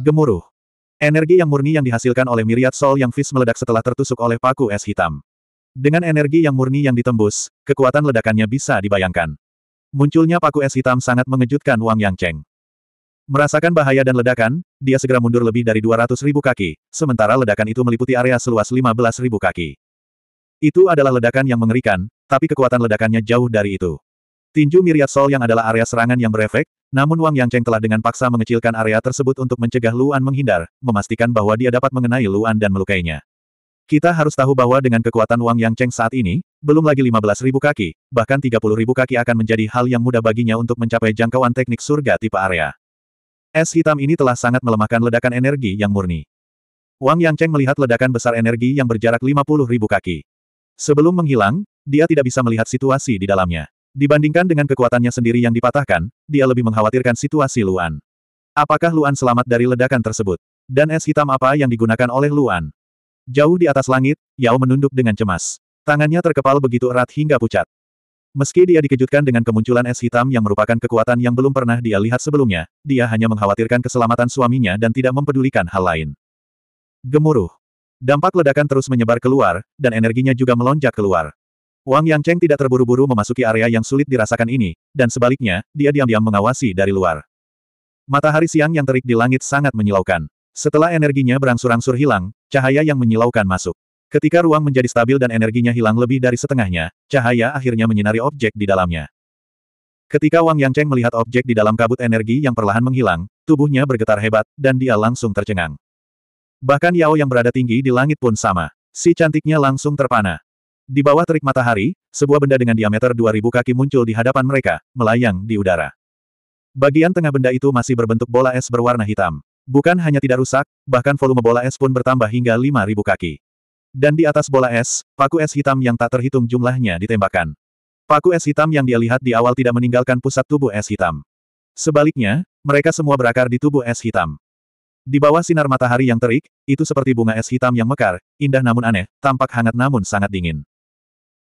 Gemuruh. Energi yang murni yang dihasilkan oleh miriat Sol yang fis meledak setelah tertusuk oleh paku es hitam. Dengan energi yang murni yang ditembus, kekuatan ledakannya bisa dibayangkan. Munculnya paku es hitam sangat mengejutkan Wang Yang Cheng. Merasakan bahaya dan ledakan, dia segera mundur lebih dari 200 ribu kaki, sementara ledakan itu meliputi area seluas 15 ribu kaki. Itu adalah ledakan yang mengerikan, tapi kekuatan ledakannya jauh dari itu. Tinju Miriat Sol yang adalah area serangan yang berefek, namun Wang Yangcheng telah dengan paksa mengecilkan area tersebut untuk mencegah Luan menghindar, memastikan bahwa dia dapat mengenai Luan dan melukainya. Kita harus tahu bahwa dengan kekuatan Wang Yangcheng saat ini, belum lagi 15.000 kaki, bahkan 30.000 kaki akan menjadi hal yang mudah baginya untuk mencapai jangkauan teknik surga tipe area. Es hitam ini telah sangat melemahkan ledakan energi yang murni. Wang Yangcheng melihat ledakan besar energi yang berjarak 50.000 kaki. Sebelum menghilang, dia tidak bisa melihat situasi di dalamnya. Dibandingkan dengan kekuatannya sendiri yang dipatahkan, dia lebih mengkhawatirkan situasi Luan. Apakah Luan selamat dari ledakan tersebut? Dan es hitam apa yang digunakan oleh Luan? Jauh di atas langit, Yao menunduk dengan cemas. Tangannya terkepal begitu erat hingga pucat. Meski dia dikejutkan dengan kemunculan es hitam yang merupakan kekuatan yang belum pernah dia lihat sebelumnya, dia hanya mengkhawatirkan keselamatan suaminya dan tidak mempedulikan hal lain. Gemuruh. Dampak ledakan terus menyebar keluar, dan energinya juga melonjak keluar. Wang Yang Cheng tidak terburu-buru memasuki area yang sulit dirasakan ini, dan sebaliknya, dia diam-diam mengawasi dari luar. Matahari siang yang terik di langit sangat menyilaukan. Setelah energinya berangsur-angsur hilang, cahaya yang menyilaukan masuk. Ketika ruang menjadi stabil dan energinya hilang lebih dari setengahnya, cahaya akhirnya menyinari objek di dalamnya. Ketika Wang Yang Cheng melihat objek di dalam kabut energi yang perlahan menghilang, tubuhnya bergetar hebat, dan dia langsung tercengang. Bahkan Yao yang berada tinggi di langit pun sama. Si cantiknya langsung terpana. Di bawah terik matahari, sebuah benda dengan diameter 2000 kaki muncul di hadapan mereka, melayang di udara. Bagian tengah benda itu masih berbentuk bola es berwarna hitam. Bukan hanya tidak rusak, bahkan volume bola es pun bertambah hingga 5000 kaki. Dan di atas bola es, paku es hitam yang tak terhitung jumlahnya ditembakkan. Paku es hitam yang dia lihat di awal tidak meninggalkan pusat tubuh es hitam. Sebaliknya, mereka semua berakar di tubuh es hitam. Di bawah sinar matahari yang terik, itu seperti bunga es hitam yang mekar, indah namun aneh, tampak hangat namun sangat dingin.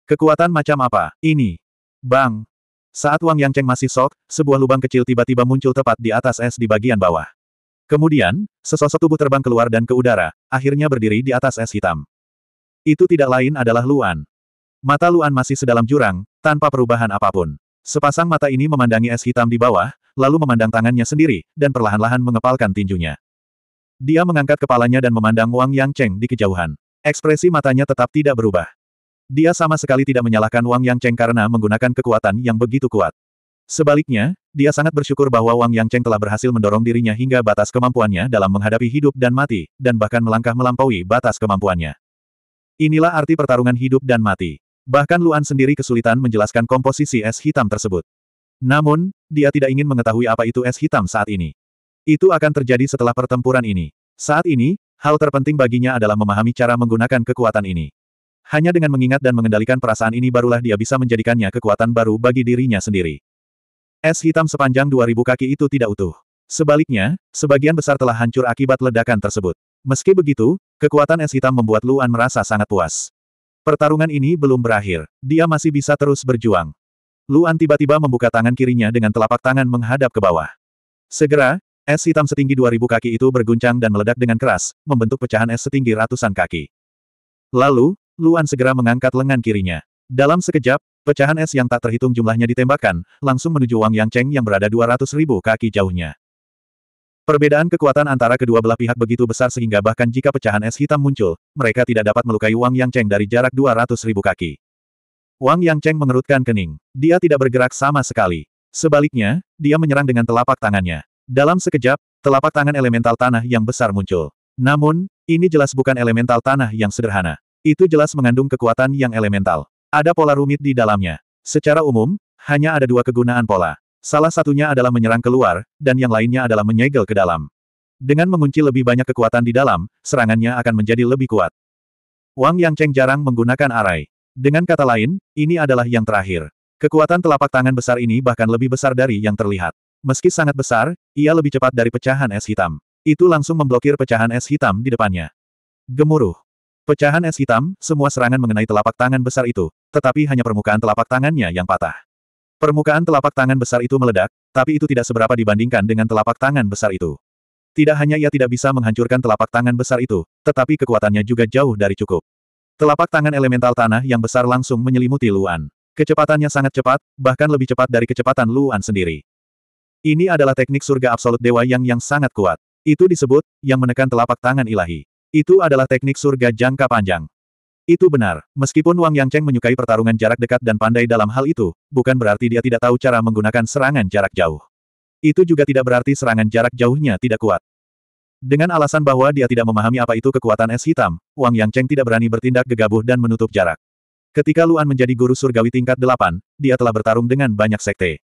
Kekuatan macam apa? Ini. Bang. Saat Wang Yangcheng masih sok, sebuah lubang kecil tiba-tiba muncul tepat di atas es di bagian bawah. Kemudian, sesosok tubuh terbang keluar dan ke udara, akhirnya berdiri di atas es hitam. Itu tidak lain adalah Luan. Mata Luan masih sedalam jurang, tanpa perubahan apapun. Sepasang mata ini memandangi es hitam di bawah, lalu memandang tangannya sendiri, dan perlahan-lahan mengepalkan tinjunya. Dia mengangkat kepalanya dan memandang Wang Yang di kejauhan. Ekspresi matanya tetap tidak berubah. Dia sama sekali tidak menyalahkan Wang Yang Cheng karena menggunakan kekuatan yang begitu kuat. Sebaliknya, dia sangat bersyukur bahwa Wang Yang Cheng telah berhasil mendorong dirinya hingga batas kemampuannya dalam menghadapi hidup dan mati, dan bahkan melangkah melampaui batas kemampuannya. Inilah arti pertarungan hidup dan mati. Bahkan Luan sendiri kesulitan menjelaskan komposisi es hitam tersebut. Namun, dia tidak ingin mengetahui apa itu es hitam saat ini. Itu akan terjadi setelah pertempuran ini. Saat ini, hal terpenting baginya adalah memahami cara menggunakan kekuatan ini. Hanya dengan mengingat dan mengendalikan perasaan ini barulah dia bisa menjadikannya kekuatan baru bagi dirinya sendiri. Es hitam sepanjang 2000 kaki itu tidak utuh. Sebaliknya, sebagian besar telah hancur akibat ledakan tersebut. Meski begitu, kekuatan es hitam membuat Luan merasa sangat puas. Pertarungan ini belum berakhir. Dia masih bisa terus berjuang. Luan tiba-tiba membuka tangan kirinya dengan telapak tangan menghadap ke bawah. Segera, es hitam setinggi 2000 kaki itu berguncang dan meledak dengan keras, membentuk pecahan es setinggi ratusan kaki. Lalu, Luan segera mengangkat lengan kirinya. Dalam sekejap, pecahan es yang tak terhitung jumlahnya ditembakkan, langsung menuju Wang Yang Cheng yang berada 200 ribu kaki jauhnya. Perbedaan kekuatan antara kedua belah pihak begitu besar sehingga bahkan jika pecahan es hitam muncul, mereka tidak dapat melukai Wang Yang Cheng dari jarak 200 ribu kaki. Wang Yang Cheng mengerutkan kening. Dia tidak bergerak sama sekali. Sebaliknya, dia menyerang dengan telapak tangannya. Dalam sekejap, telapak tangan elemental tanah yang besar muncul. Namun, ini jelas bukan elemental tanah yang sederhana. Itu jelas mengandung kekuatan yang elemental. Ada pola rumit di dalamnya. Secara umum, hanya ada dua kegunaan pola. Salah satunya adalah menyerang keluar, dan yang lainnya adalah menyegel ke dalam. Dengan mengunci lebih banyak kekuatan di dalam, serangannya akan menjadi lebih kuat. Wang Yang Cheng jarang menggunakan arai. Dengan kata lain, ini adalah yang terakhir. Kekuatan telapak tangan besar ini bahkan lebih besar dari yang terlihat. Meski sangat besar, ia lebih cepat dari pecahan es hitam. Itu langsung memblokir pecahan es hitam di depannya. Gemuruh. Pecahan es hitam, semua serangan mengenai telapak tangan besar itu, tetapi hanya permukaan telapak tangannya yang patah. Permukaan telapak tangan besar itu meledak, tapi itu tidak seberapa dibandingkan dengan telapak tangan besar itu. Tidak hanya ia tidak bisa menghancurkan telapak tangan besar itu, tetapi kekuatannya juga jauh dari cukup. Telapak tangan elemental tanah yang besar langsung menyelimuti Luan. Kecepatannya sangat cepat, bahkan lebih cepat dari kecepatan Luan sendiri. Ini adalah teknik surga absolut dewa yang yang sangat kuat. Itu disebut, yang menekan telapak tangan ilahi. Itu adalah teknik surga jangka panjang. Itu benar, meskipun Wang Yangcheng menyukai pertarungan jarak dekat dan pandai dalam hal itu, bukan berarti dia tidak tahu cara menggunakan serangan jarak jauh. Itu juga tidak berarti serangan jarak jauhnya tidak kuat. Dengan alasan bahwa dia tidak memahami apa itu kekuatan es hitam, Wang Yangcheng tidak berani bertindak gegabah dan menutup jarak. Ketika Luan menjadi guru surgawi tingkat delapan, dia telah bertarung dengan banyak sekte.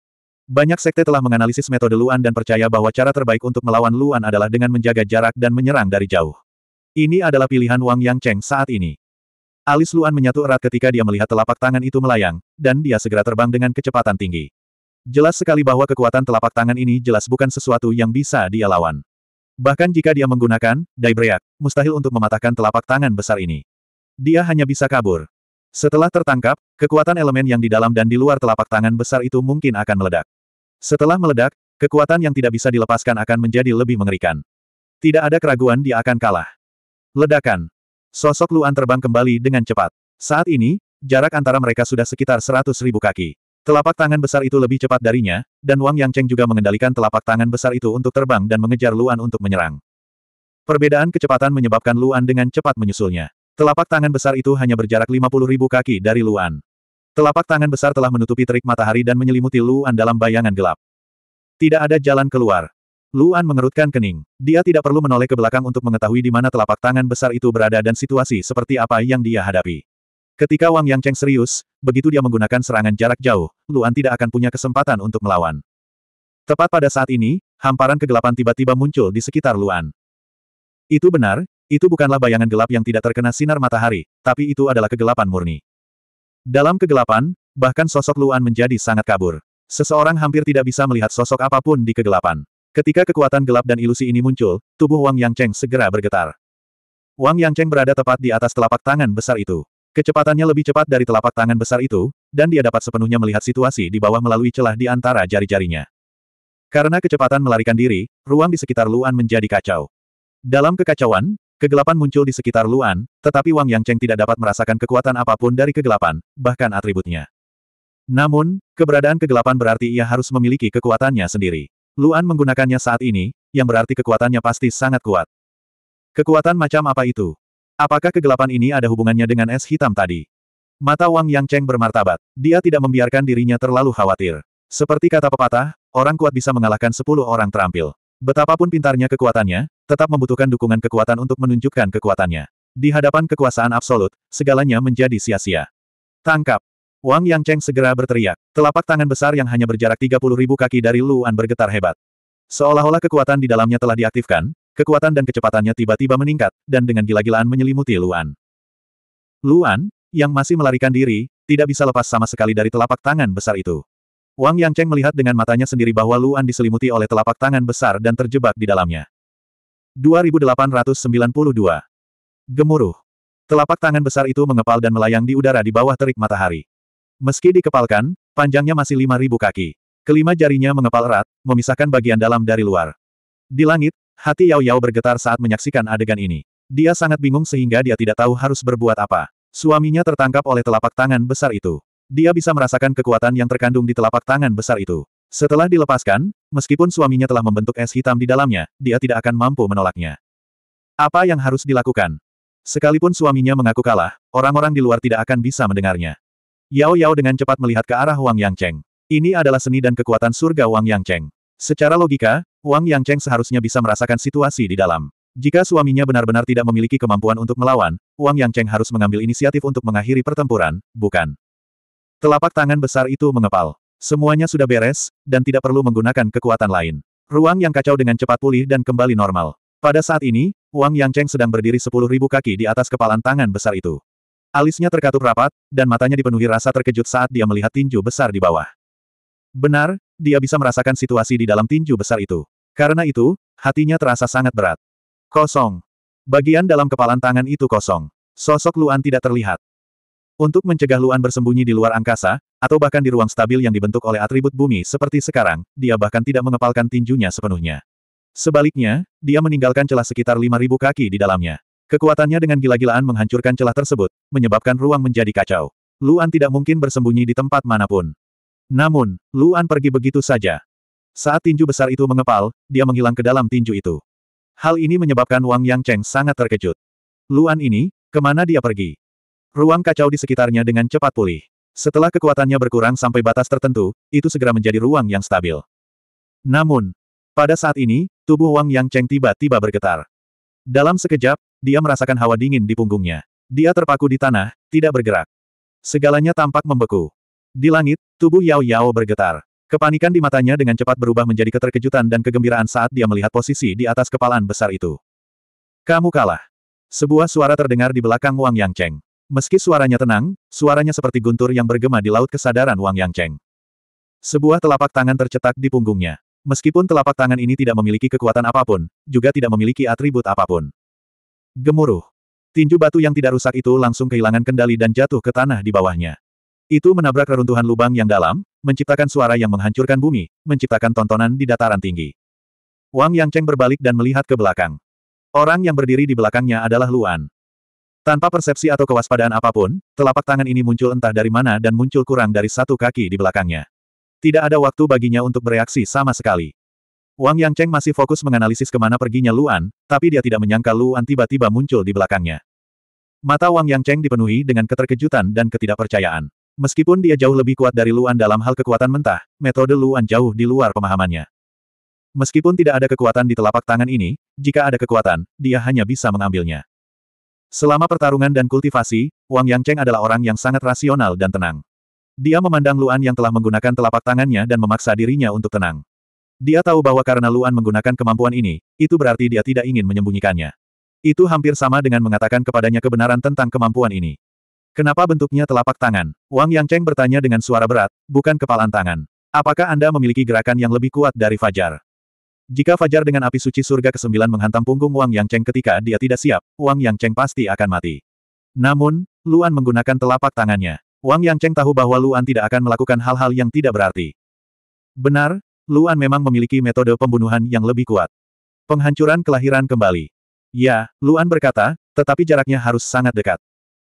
Banyak sekte telah menganalisis metode Luan dan percaya bahwa cara terbaik untuk melawan Luan adalah dengan menjaga jarak dan menyerang dari jauh. Ini adalah pilihan Wang Yang Cheng saat ini. Alis Luan menyatu erat ketika dia melihat telapak tangan itu melayang, dan dia segera terbang dengan kecepatan tinggi. Jelas sekali bahwa kekuatan telapak tangan ini jelas bukan sesuatu yang bisa dia lawan. Bahkan jika dia menggunakan, Daibreak, mustahil untuk mematahkan telapak tangan besar ini. Dia hanya bisa kabur. Setelah tertangkap, kekuatan elemen yang di dalam dan di luar telapak tangan besar itu mungkin akan meledak. Setelah meledak, kekuatan yang tidak bisa dilepaskan akan menjadi lebih mengerikan. Tidak ada keraguan dia akan kalah. Ledakan. Sosok Luan terbang kembali dengan cepat. Saat ini, jarak antara mereka sudah sekitar seratus ribu kaki. Telapak tangan besar itu lebih cepat darinya, dan Wang Yangcheng juga mengendalikan telapak tangan besar itu untuk terbang dan mengejar Luan untuk menyerang. Perbedaan kecepatan menyebabkan Luan dengan cepat menyusulnya. Telapak tangan besar itu hanya berjarak lima puluh ribu kaki dari Luan. Telapak tangan besar telah menutupi terik matahari dan menyelimuti Luan dalam bayangan gelap. Tidak ada jalan keluar. Luan mengerutkan kening. Dia tidak perlu menoleh ke belakang untuk mengetahui di mana telapak tangan besar itu berada dan situasi seperti apa yang dia hadapi. Ketika Wang Yang Cheng serius, begitu dia menggunakan serangan jarak jauh, Luan tidak akan punya kesempatan untuk melawan. Tepat pada saat ini, hamparan kegelapan tiba-tiba muncul di sekitar Luan. Itu benar, itu bukanlah bayangan gelap yang tidak terkena sinar matahari, tapi itu adalah kegelapan murni. Dalam kegelapan, bahkan sosok Luan menjadi sangat kabur. Seseorang hampir tidak bisa melihat sosok apapun di kegelapan. Ketika kekuatan gelap dan ilusi ini muncul, tubuh Wang Yangcheng segera bergetar. Wang Yangcheng berada tepat di atas telapak tangan besar itu. Kecepatannya lebih cepat dari telapak tangan besar itu, dan dia dapat sepenuhnya melihat situasi di bawah melalui celah di antara jari-jarinya. Karena kecepatan melarikan diri, ruang di sekitar Luan menjadi kacau. Dalam kekacauan, kegelapan muncul di sekitar Luan, tetapi Wang Yangcheng tidak dapat merasakan kekuatan apapun dari kegelapan, bahkan atributnya. Namun, keberadaan kegelapan berarti ia harus memiliki kekuatannya sendiri. Luan menggunakannya saat ini, yang berarti kekuatannya pasti sangat kuat. Kekuatan macam apa itu? Apakah kegelapan ini ada hubungannya dengan es hitam tadi? Mata Wang Yang Cheng bermartabat. Dia tidak membiarkan dirinya terlalu khawatir. Seperti kata pepatah, orang kuat bisa mengalahkan sepuluh orang terampil. Betapapun pintarnya kekuatannya, tetap membutuhkan dukungan kekuatan untuk menunjukkan kekuatannya. Di hadapan kekuasaan absolut, segalanya menjadi sia-sia. Tangkap! Wang Yang Cheng segera berteriak. Telapak tangan besar yang hanya berjarak 30 ribu kaki dari Luan bergetar hebat. Seolah-olah kekuatan di dalamnya telah diaktifkan, kekuatan dan kecepatannya tiba-tiba meningkat, dan dengan gila-gilaan menyelimuti Luan. Luan, yang masih melarikan diri, tidak bisa lepas sama sekali dari telapak tangan besar itu. Wang Yang Cheng melihat dengan matanya sendiri bahwa Luan diselimuti oleh telapak tangan besar dan terjebak di dalamnya. 2892 Gemuruh. Telapak tangan besar itu mengepal dan melayang di udara di bawah terik matahari. Meski dikepalkan, panjangnya masih lima ribu kaki. Kelima jarinya mengepal erat, memisahkan bagian dalam dari luar. Di langit, hati Yao Yao bergetar saat menyaksikan adegan ini. Dia sangat bingung sehingga dia tidak tahu harus berbuat apa. Suaminya tertangkap oleh telapak tangan besar itu. Dia bisa merasakan kekuatan yang terkandung di telapak tangan besar itu. Setelah dilepaskan, meskipun suaminya telah membentuk es hitam di dalamnya, dia tidak akan mampu menolaknya. Apa yang harus dilakukan? Sekalipun suaminya mengaku kalah, orang-orang di luar tidak akan bisa mendengarnya. Yao Yao dengan cepat melihat ke arah Wang Yang Cheng. Ini adalah seni dan kekuatan surga Wang Yang Cheng. Secara logika, Wang Yang Cheng seharusnya bisa merasakan situasi di dalam. Jika suaminya benar-benar tidak memiliki kemampuan untuk melawan, Wang Yang Cheng harus mengambil inisiatif untuk mengakhiri pertempuran, bukan? Telapak tangan besar itu mengepal. Semuanya sudah beres, dan tidak perlu menggunakan kekuatan lain. Ruang yang kacau dengan cepat pulih dan kembali normal. Pada saat ini, Wang Yang Cheng sedang berdiri 10.000 kaki di atas kepalan tangan besar itu. Alisnya terkatup rapat, dan matanya dipenuhi rasa terkejut saat dia melihat tinju besar di bawah. Benar, dia bisa merasakan situasi di dalam tinju besar itu. Karena itu, hatinya terasa sangat berat. Kosong. Bagian dalam kepalan tangan itu kosong. Sosok Luan tidak terlihat. Untuk mencegah Luan bersembunyi di luar angkasa, atau bahkan di ruang stabil yang dibentuk oleh atribut bumi seperti sekarang, dia bahkan tidak mengepalkan tinjunya sepenuhnya. Sebaliknya, dia meninggalkan celah sekitar 5.000 kaki di dalamnya. Kekuatannya dengan gila-gilaan menghancurkan celah tersebut, menyebabkan ruang menjadi kacau. Luan tidak mungkin bersembunyi di tempat manapun. Namun, Luan pergi begitu saja. Saat tinju besar itu mengepal, dia menghilang ke dalam tinju itu. Hal ini menyebabkan Wang Yang Cheng sangat terkejut. Luan ini, kemana dia pergi? Ruang kacau di sekitarnya dengan cepat pulih. Setelah kekuatannya berkurang sampai batas tertentu, itu segera menjadi ruang yang stabil. Namun, pada saat ini, tubuh Wang Yang Cheng tiba-tiba bergetar. Dalam sekejap, dia merasakan hawa dingin di punggungnya. Dia terpaku di tanah, tidak bergerak. Segalanya tampak membeku. Di langit, tubuh Yao Yao bergetar. Kepanikan di matanya dengan cepat berubah menjadi keterkejutan dan kegembiraan saat dia melihat posisi di atas kepalaan besar itu. Kamu kalah. Sebuah suara terdengar di belakang Wang Yang Cheng. Meski suaranya tenang, suaranya seperti guntur yang bergema di laut kesadaran Wang Yang Cheng. Sebuah telapak tangan tercetak di punggungnya. Meskipun telapak tangan ini tidak memiliki kekuatan apapun, juga tidak memiliki atribut apapun. Gemuruh. Tinju batu yang tidak rusak itu langsung kehilangan kendali dan jatuh ke tanah di bawahnya. Itu menabrak reruntuhan lubang yang dalam, menciptakan suara yang menghancurkan bumi, menciptakan tontonan di dataran tinggi. Wang Yang Cheng berbalik dan melihat ke belakang. Orang yang berdiri di belakangnya adalah Luan. Tanpa persepsi atau kewaspadaan apapun, telapak tangan ini muncul entah dari mana dan muncul kurang dari satu kaki di belakangnya. Tidak ada waktu baginya untuk bereaksi sama sekali. Wang Yang Cheng masih fokus menganalisis kemana perginya Luan, tapi dia tidak menyangka Luan tiba-tiba muncul di belakangnya. Mata Wang Yang Cheng dipenuhi dengan keterkejutan dan ketidakpercayaan. Meskipun dia jauh lebih kuat dari Luan dalam hal kekuatan mentah, metode Luan jauh di luar pemahamannya. Meskipun tidak ada kekuatan di telapak tangan ini, jika ada kekuatan, dia hanya bisa mengambilnya. Selama pertarungan dan kultivasi, Wang Yang Cheng adalah orang yang sangat rasional dan tenang. Dia memandang Luan yang telah menggunakan telapak tangannya dan memaksa dirinya untuk tenang. Dia tahu bahwa karena Luan menggunakan kemampuan ini, itu berarti dia tidak ingin menyembunyikannya. Itu hampir sama dengan mengatakan kepadanya kebenaran tentang kemampuan ini. Kenapa bentuknya telapak tangan? Wang Yang Cheng bertanya dengan suara berat, bukan kepalan tangan. Apakah Anda memiliki gerakan yang lebih kuat dari Fajar? Jika Fajar dengan api suci surga ke-9 menghantam punggung Wang Yang Cheng ketika dia tidak siap, Wang Yang Cheng pasti akan mati. Namun, Luan menggunakan telapak tangannya. Wang Yang Cheng tahu bahwa Luan tidak akan melakukan hal-hal yang tidak berarti. Benar, Luan memang memiliki metode pembunuhan yang lebih kuat. Penghancuran kelahiran kembali. Ya, Luan berkata, tetapi jaraknya harus sangat dekat.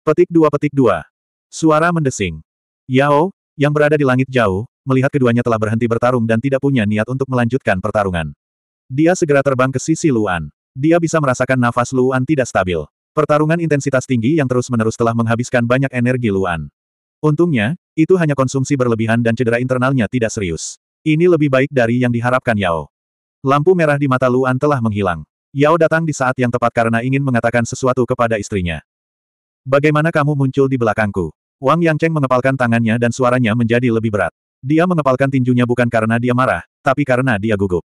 Petik dua petik dua. Suara mendesing. Yao, yang berada di langit jauh, melihat keduanya telah berhenti bertarung dan tidak punya niat untuk melanjutkan pertarungan. Dia segera terbang ke sisi Luan. Dia bisa merasakan nafas Luan tidak stabil. Pertarungan intensitas tinggi yang terus-menerus telah menghabiskan banyak energi Luan. Untungnya, itu hanya konsumsi berlebihan dan cedera internalnya tidak serius. Ini lebih baik dari yang diharapkan Yao. Lampu merah di mata Luan telah menghilang. Yao datang di saat yang tepat karena ingin mengatakan sesuatu kepada istrinya. Bagaimana kamu muncul di belakangku? Wang Yangcheng mengepalkan tangannya dan suaranya menjadi lebih berat. Dia mengepalkan tinjunya bukan karena dia marah, tapi karena dia gugup.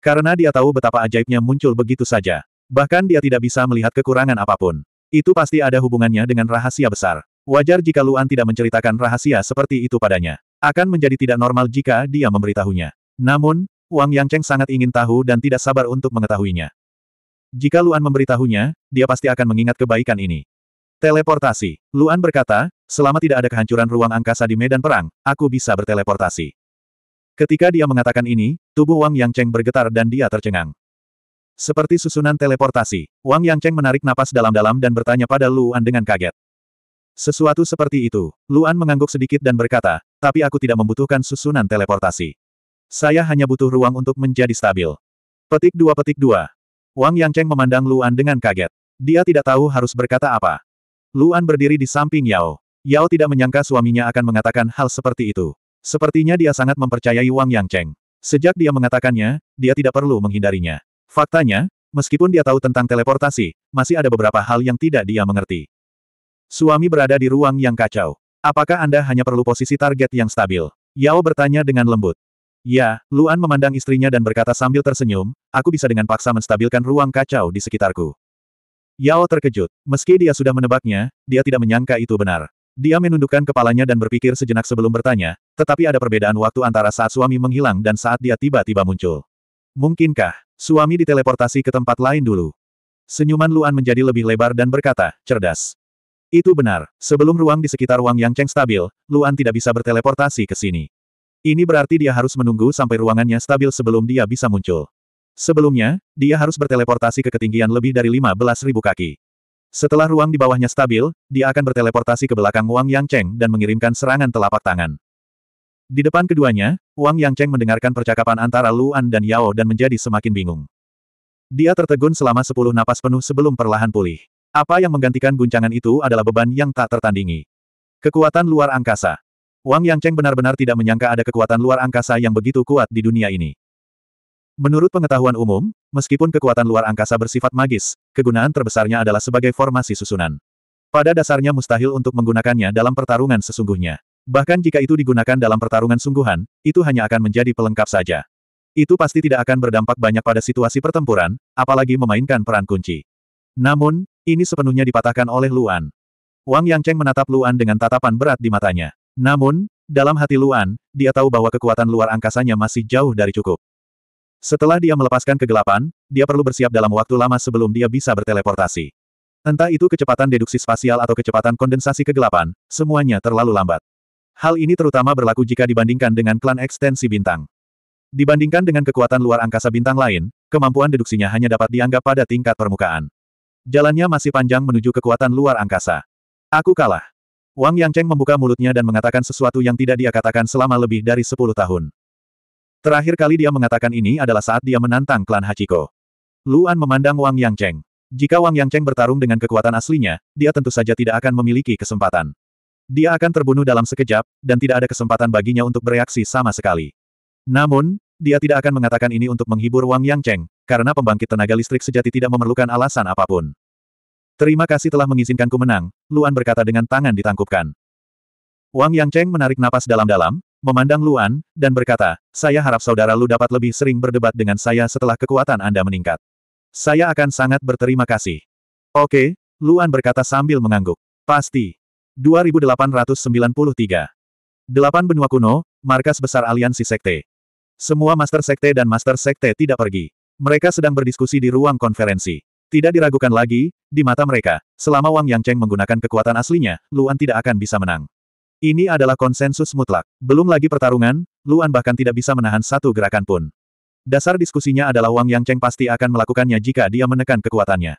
Karena dia tahu betapa ajaibnya muncul begitu saja. Bahkan dia tidak bisa melihat kekurangan apapun. Itu pasti ada hubungannya dengan rahasia besar. Wajar jika Luan tidak menceritakan rahasia seperti itu padanya. Akan menjadi tidak normal jika dia memberitahunya. Namun, Wang Yangcheng sangat ingin tahu dan tidak sabar untuk mengetahuinya. Jika Luan memberitahunya, dia pasti akan mengingat kebaikan ini. Teleportasi. Luan berkata, selama tidak ada kehancuran ruang angkasa di medan perang, aku bisa berteleportasi. Ketika dia mengatakan ini, tubuh Wang Yangcheng bergetar dan dia tercengang. Seperti susunan teleportasi, Wang Yangcheng menarik napas dalam-dalam dan bertanya pada Luan dengan kaget. Sesuatu seperti itu, Luan mengangguk sedikit dan berkata, tapi aku tidak membutuhkan susunan teleportasi. Saya hanya butuh ruang untuk menjadi stabil. Petik dua petik dua. Wang Yangcheng memandang Luan dengan kaget. Dia tidak tahu harus berkata apa. Luan berdiri di samping Yao. Yao tidak menyangka suaminya akan mengatakan hal seperti itu. Sepertinya dia sangat mempercayai Wang Yangcheng. Sejak dia mengatakannya, dia tidak perlu menghindarinya. Faktanya, meskipun dia tahu tentang teleportasi, masih ada beberapa hal yang tidak dia mengerti. Suami berada di ruang yang kacau. Apakah Anda hanya perlu posisi target yang stabil? Yao bertanya dengan lembut. Ya, Luan memandang istrinya dan berkata sambil tersenyum, aku bisa dengan paksa menstabilkan ruang kacau di sekitarku. Yao terkejut. Meski dia sudah menebaknya, dia tidak menyangka itu benar. Dia menundukkan kepalanya dan berpikir sejenak sebelum bertanya, tetapi ada perbedaan waktu antara saat suami menghilang dan saat dia tiba-tiba muncul. Mungkinkah, suami diteleportasi ke tempat lain dulu? Senyuman Luan menjadi lebih lebar dan berkata, cerdas. Itu benar, sebelum ruang di sekitar Wang Yang Cheng stabil, Luan tidak bisa berteleportasi ke sini. Ini berarti dia harus menunggu sampai ruangannya stabil sebelum dia bisa muncul. Sebelumnya, dia harus berteleportasi ke ketinggian lebih dari 15.000 kaki. Setelah ruang di bawahnya stabil, dia akan berteleportasi ke belakang Wang Yang Cheng dan mengirimkan serangan telapak tangan. Di depan keduanya, Wang Yang Cheng mendengarkan percakapan antara Luan dan Yao dan menjadi semakin bingung. Dia tertegun selama 10 napas penuh sebelum perlahan pulih. Apa yang menggantikan guncangan itu adalah beban yang tak tertandingi. Kekuatan luar angkasa. Wang Yangcheng benar-benar tidak menyangka ada kekuatan luar angkasa yang begitu kuat di dunia ini. Menurut pengetahuan umum, meskipun kekuatan luar angkasa bersifat magis, kegunaan terbesarnya adalah sebagai formasi susunan. Pada dasarnya mustahil untuk menggunakannya dalam pertarungan sesungguhnya. Bahkan jika itu digunakan dalam pertarungan sungguhan, itu hanya akan menjadi pelengkap saja. Itu pasti tidak akan berdampak banyak pada situasi pertempuran, apalagi memainkan peran kunci. Namun, ini sepenuhnya dipatahkan oleh Luan. Wang Yangcheng menatap Luan dengan tatapan berat di matanya. Namun, dalam hati Luan, dia tahu bahwa kekuatan luar angkasanya masih jauh dari cukup. Setelah dia melepaskan kegelapan, dia perlu bersiap dalam waktu lama sebelum dia bisa berteleportasi. Entah itu kecepatan deduksi spasial atau kecepatan kondensasi kegelapan, semuanya terlalu lambat. Hal ini terutama berlaku jika dibandingkan dengan klan ekstensi bintang. Dibandingkan dengan kekuatan luar angkasa bintang lain, kemampuan deduksinya hanya dapat dianggap pada tingkat permukaan. Jalannya masih panjang menuju kekuatan luar angkasa. Aku kalah. Wang Yangcheng membuka mulutnya dan mengatakan sesuatu yang tidak dia katakan selama lebih dari sepuluh tahun. Terakhir kali dia mengatakan ini adalah saat dia menantang klan Hachiko. Luan memandang Wang Yangcheng. Jika Wang Yangcheng bertarung dengan kekuatan aslinya, dia tentu saja tidak akan memiliki kesempatan. Dia akan terbunuh dalam sekejap, dan tidak ada kesempatan baginya untuk bereaksi sama sekali. Namun, dia tidak akan mengatakan ini untuk menghibur Wang Yangcheng, karena pembangkit tenaga listrik sejati tidak memerlukan alasan apapun. Terima kasih telah mengizinkanku menang, Luan berkata dengan tangan ditangkupkan. Wang Yang Cheng menarik napas dalam-dalam, memandang Luan, dan berkata, saya harap saudara Lu dapat lebih sering berdebat dengan saya setelah kekuatan Anda meningkat. Saya akan sangat berterima kasih. Oke, Luan berkata sambil mengangguk. Pasti. 2893. Delapan benua kuno, markas besar aliansi sekte. Semua master sekte dan master sekte tidak pergi. Mereka sedang berdiskusi di ruang konferensi. Tidak diragukan lagi, di mata mereka, selama Wang Yangcheng menggunakan kekuatan aslinya, Luan tidak akan bisa menang. Ini adalah konsensus mutlak. Belum lagi pertarungan, Luan bahkan tidak bisa menahan satu gerakan pun. Dasar diskusinya adalah Wang Yangcheng pasti akan melakukannya jika dia menekan kekuatannya.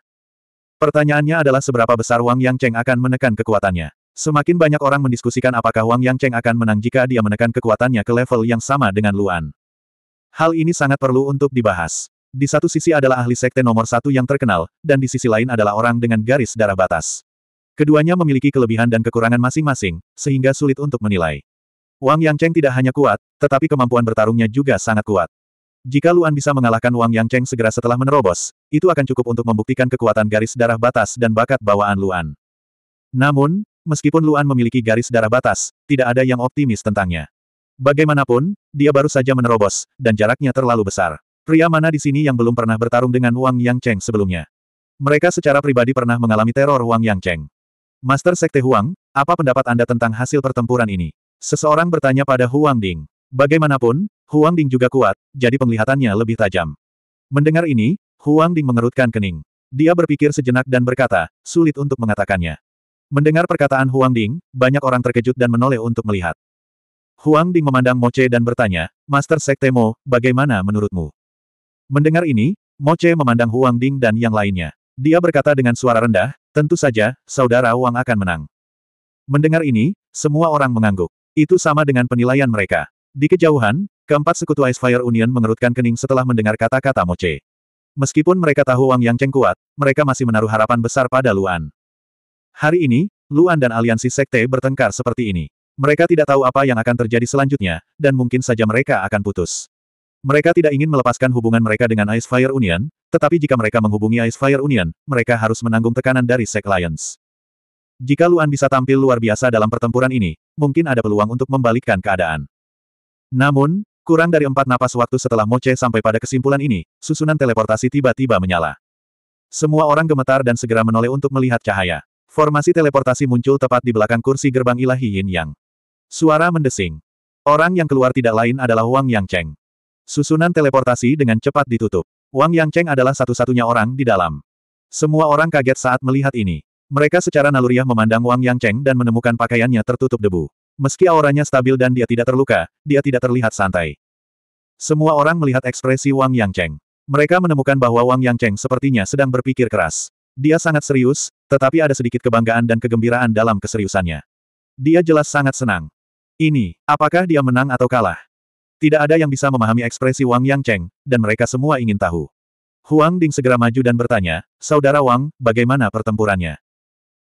Pertanyaannya adalah seberapa besar Wang Yangcheng akan menekan kekuatannya. Semakin banyak orang mendiskusikan apakah Wang Yangcheng akan menang jika dia menekan kekuatannya ke level yang sama dengan Luan. Hal ini sangat perlu untuk dibahas. Di satu sisi adalah ahli sekte nomor satu yang terkenal, dan di sisi lain adalah orang dengan garis darah batas. Keduanya memiliki kelebihan dan kekurangan masing-masing, sehingga sulit untuk menilai. Wang Yang Cheng tidak hanya kuat, tetapi kemampuan bertarungnya juga sangat kuat. Jika Luan bisa mengalahkan Wang Yang Cheng segera setelah menerobos, itu akan cukup untuk membuktikan kekuatan garis darah batas dan bakat bawaan Luan. Namun, meskipun Luan memiliki garis darah batas, tidak ada yang optimis tentangnya. Bagaimanapun, dia baru saja menerobos, dan jaraknya terlalu besar. Pria mana di sini yang belum pernah bertarung dengan Wang Yang Cheng sebelumnya? Mereka secara pribadi pernah mengalami teror Wang Yang Cheng. Master Sekte Huang, apa pendapat Anda tentang hasil pertempuran ini? Seseorang bertanya pada Huang Ding. Bagaimanapun, Huang Ding juga kuat, jadi penglihatannya lebih tajam. Mendengar ini, Huang Ding mengerutkan kening. Dia berpikir sejenak dan berkata, sulit untuk mengatakannya. Mendengar perkataan Huang Ding, banyak orang terkejut dan menoleh untuk melihat. Huang Ding memandang Che dan bertanya, Master Sekte Mo, bagaimana menurutmu? Mendengar ini, Moce memandang Huang Ding dan yang lainnya. Dia berkata dengan suara rendah, tentu saja, saudara Wang akan menang. Mendengar ini, semua orang mengangguk. Itu sama dengan penilaian mereka. Di kejauhan, keempat sekutu Ice Fire Union mengerutkan kening setelah mendengar kata-kata Moce. Meskipun mereka tahu Wang Yang Cheng kuat, mereka masih menaruh harapan besar pada Luan. Hari ini, Luan dan aliansi sekte bertengkar seperti ini. Mereka tidak tahu apa yang akan terjadi selanjutnya, dan mungkin saja mereka akan putus. Mereka tidak ingin melepaskan hubungan mereka dengan Ice Fire Union, tetapi jika mereka menghubungi Ice Fire Union, mereka harus menanggung tekanan dari Sek Lions. Jika Luan bisa tampil luar biasa dalam pertempuran ini, mungkin ada peluang untuk membalikkan keadaan. Namun, kurang dari empat napas waktu setelah Moce sampai pada kesimpulan ini, susunan teleportasi tiba-tiba menyala. Semua orang gemetar dan segera menoleh untuk melihat cahaya. Formasi teleportasi muncul tepat di belakang kursi gerbang ilahi Yin Yang. Suara mendesing. Orang yang keluar tidak lain adalah Wang Yang Cheng. Susunan teleportasi dengan cepat ditutup. Wang Yangcheng adalah satu-satunya orang di dalam. Semua orang kaget saat melihat ini. Mereka secara naluriah memandang Wang Yangcheng dan menemukan pakaiannya tertutup debu. Meski auranya stabil dan dia tidak terluka, dia tidak terlihat santai. Semua orang melihat ekspresi Wang Yangcheng. Mereka menemukan bahwa Wang Yangcheng sepertinya sedang berpikir keras. Dia sangat serius, tetapi ada sedikit kebanggaan dan kegembiraan dalam keseriusannya. Dia jelas sangat senang. Ini, apakah dia menang atau kalah? Tidak ada yang bisa memahami ekspresi Wang Yang Cheng, dan mereka semua ingin tahu. Huang Ding segera maju dan bertanya, Saudara Wang, bagaimana pertempurannya?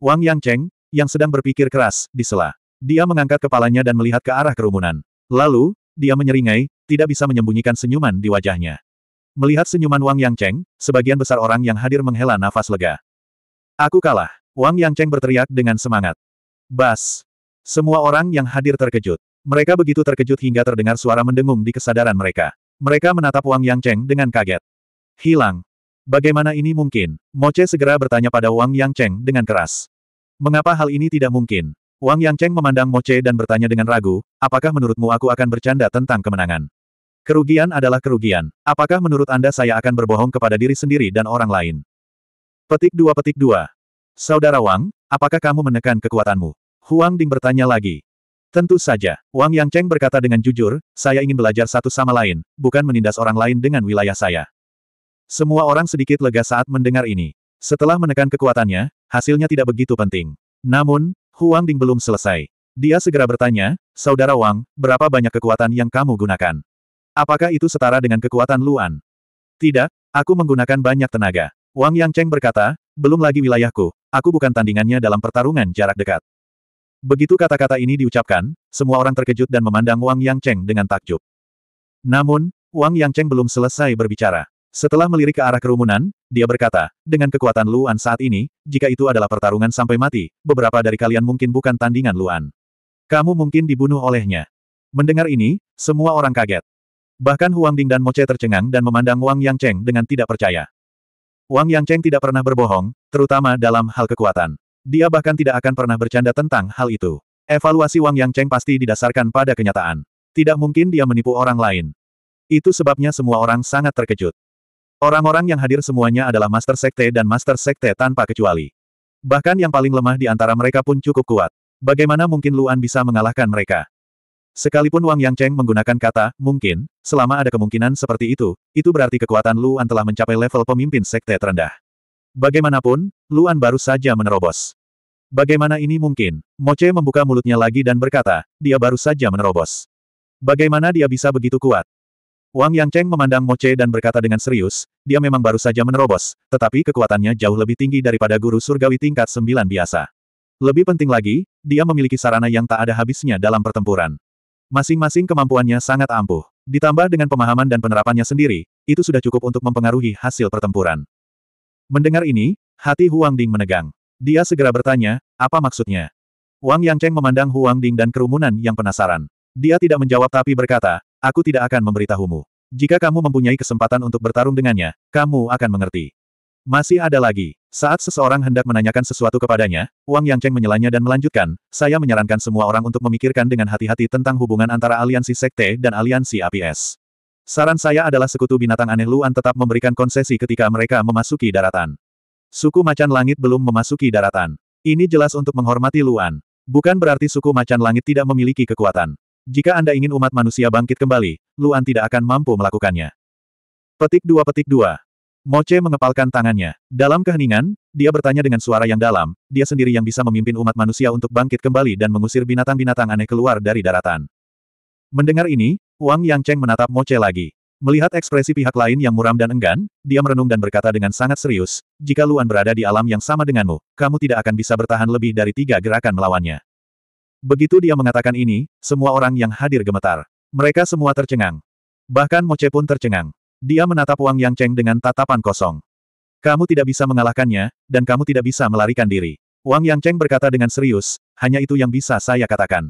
Wang Yang Cheng, yang sedang berpikir keras, disela. Dia mengangkat kepalanya dan melihat ke arah kerumunan. Lalu, dia menyeringai, tidak bisa menyembunyikan senyuman di wajahnya. Melihat senyuman Wang Yang Cheng, sebagian besar orang yang hadir menghela nafas lega. Aku kalah. Wang Yang Cheng berteriak dengan semangat. Bas. Semua orang yang hadir terkejut. Mereka begitu terkejut hingga terdengar suara mendengung di kesadaran mereka. Mereka menatap Wang Yang Cheng dengan kaget. Hilang. Bagaimana ini mungkin? Moce segera bertanya pada Wang Yang Cheng dengan keras. Mengapa hal ini tidak mungkin? Wang Yang Cheng memandang Moce dan bertanya dengan ragu, apakah menurutmu aku akan bercanda tentang kemenangan? Kerugian adalah kerugian. Apakah menurut Anda saya akan berbohong kepada diri sendiri dan orang lain? Petik dua petik dua. Saudara Wang, apakah kamu menekan kekuatanmu? Huang Ding bertanya lagi. Tentu saja, Wang Yang Cheng berkata dengan jujur, saya ingin belajar satu sama lain, bukan menindas orang lain dengan wilayah saya. Semua orang sedikit lega saat mendengar ini. Setelah menekan kekuatannya, hasilnya tidak begitu penting. Namun, Huang Ding belum selesai. Dia segera bertanya, Saudara Wang, berapa banyak kekuatan yang kamu gunakan? Apakah itu setara dengan kekuatan Luan? Tidak, aku menggunakan banyak tenaga. Wang Yang Cheng berkata, belum lagi wilayahku, aku bukan tandingannya dalam pertarungan jarak dekat. Begitu kata-kata ini diucapkan, semua orang terkejut dan memandang Wang Yang Cheng dengan takjub. Namun, Wang Yang Cheng belum selesai berbicara. Setelah melirik ke arah kerumunan, dia berkata, dengan kekuatan Luan saat ini, jika itu adalah pertarungan sampai mati, beberapa dari kalian mungkin bukan tandingan Luan. Kamu mungkin dibunuh olehnya. Mendengar ini, semua orang kaget. Bahkan Huang Ding dan Moce tercengang dan memandang Wang Yang Cheng dengan tidak percaya. Wang Yang Cheng tidak pernah berbohong, terutama dalam hal kekuatan. Dia bahkan tidak akan pernah bercanda tentang hal itu. Evaluasi Wang Yang Cheng pasti didasarkan pada kenyataan. Tidak mungkin dia menipu orang lain. Itu sebabnya semua orang sangat terkejut. Orang-orang yang hadir semuanya adalah Master Sekte dan Master Sekte tanpa kecuali. Bahkan yang paling lemah di antara mereka pun cukup kuat. Bagaimana mungkin Luan bisa mengalahkan mereka? Sekalipun Wang Yang Cheng menggunakan kata, mungkin, selama ada kemungkinan seperti itu, itu berarti kekuatan Luan telah mencapai level pemimpin sekte terendah. Bagaimanapun, Luan baru saja menerobos. Bagaimana ini mungkin? Moce membuka mulutnya lagi dan berkata, dia baru saja menerobos. Bagaimana dia bisa begitu kuat? Wang Yang Cheng memandang Moce dan berkata dengan serius, dia memang baru saja menerobos, tetapi kekuatannya jauh lebih tinggi daripada guru surgawi tingkat sembilan biasa. Lebih penting lagi, dia memiliki sarana yang tak ada habisnya dalam pertempuran. Masing-masing kemampuannya sangat ampuh. Ditambah dengan pemahaman dan penerapannya sendiri, itu sudah cukup untuk mempengaruhi hasil pertempuran. Mendengar ini, Hati Huang Ding menegang. Dia segera bertanya, apa maksudnya? Wang Yang Cheng memandang Huang Ding dan kerumunan yang penasaran. Dia tidak menjawab tapi berkata, aku tidak akan memberitahumu. Jika kamu mempunyai kesempatan untuk bertarung dengannya, kamu akan mengerti. Masih ada lagi. Saat seseorang hendak menanyakan sesuatu kepadanya, Wang Yang Cheng menyelanya dan melanjutkan, saya menyarankan semua orang untuk memikirkan dengan hati-hati tentang hubungan antara aliansi sekte dan aliansi APS. Saran saya adalah sekutu binatang aneh Luan tetap memberikan konsesi ketika mereka memasuki daratan. Suku Macan Langit belum memasuki daratan. Ini jelas untuk menghormati Luan. Bukan berarti suku Macan Langit tidak memiliki kekuatan. Jika Anda ingin umat manusia bangkit kembali, Luan tidak akan mampu melakukannya. Petik dua petik dua. Moce mengepalkan tangannya. Dalam keheningan, dia bertanya dengan suara yang dalam, dia sendiri yang bisa memimpin umat manusia untuk bangkit kembali dan mengusir binatang-binatang aneh keluar dari daratan. Mendengar ini, Wang Yang Cheng menatap Moce lagi. Melihat ekspresi pihak lain yang muram dan enggan, dia merenung dan berkata dengan sangat serius, jika Luan berada di alam yang sama denganmu, kamu tidak akan bisa bertahan lebih dari tiga gerakan melawannya. Begitu dia mengatakan ini, semua orang yang hadir gemetar. Mereka semua tercengang. Bahkan Moce pun tercengang. Dia menatap Wang Yang Cheng dengan tatapan kosong. Kamu tidak bisa mengalahkannya, dan kamu tidak bisa melarikan diri. Wang Yang Cheng berkata dengan serius, hanya itu yang bisa saya katakan.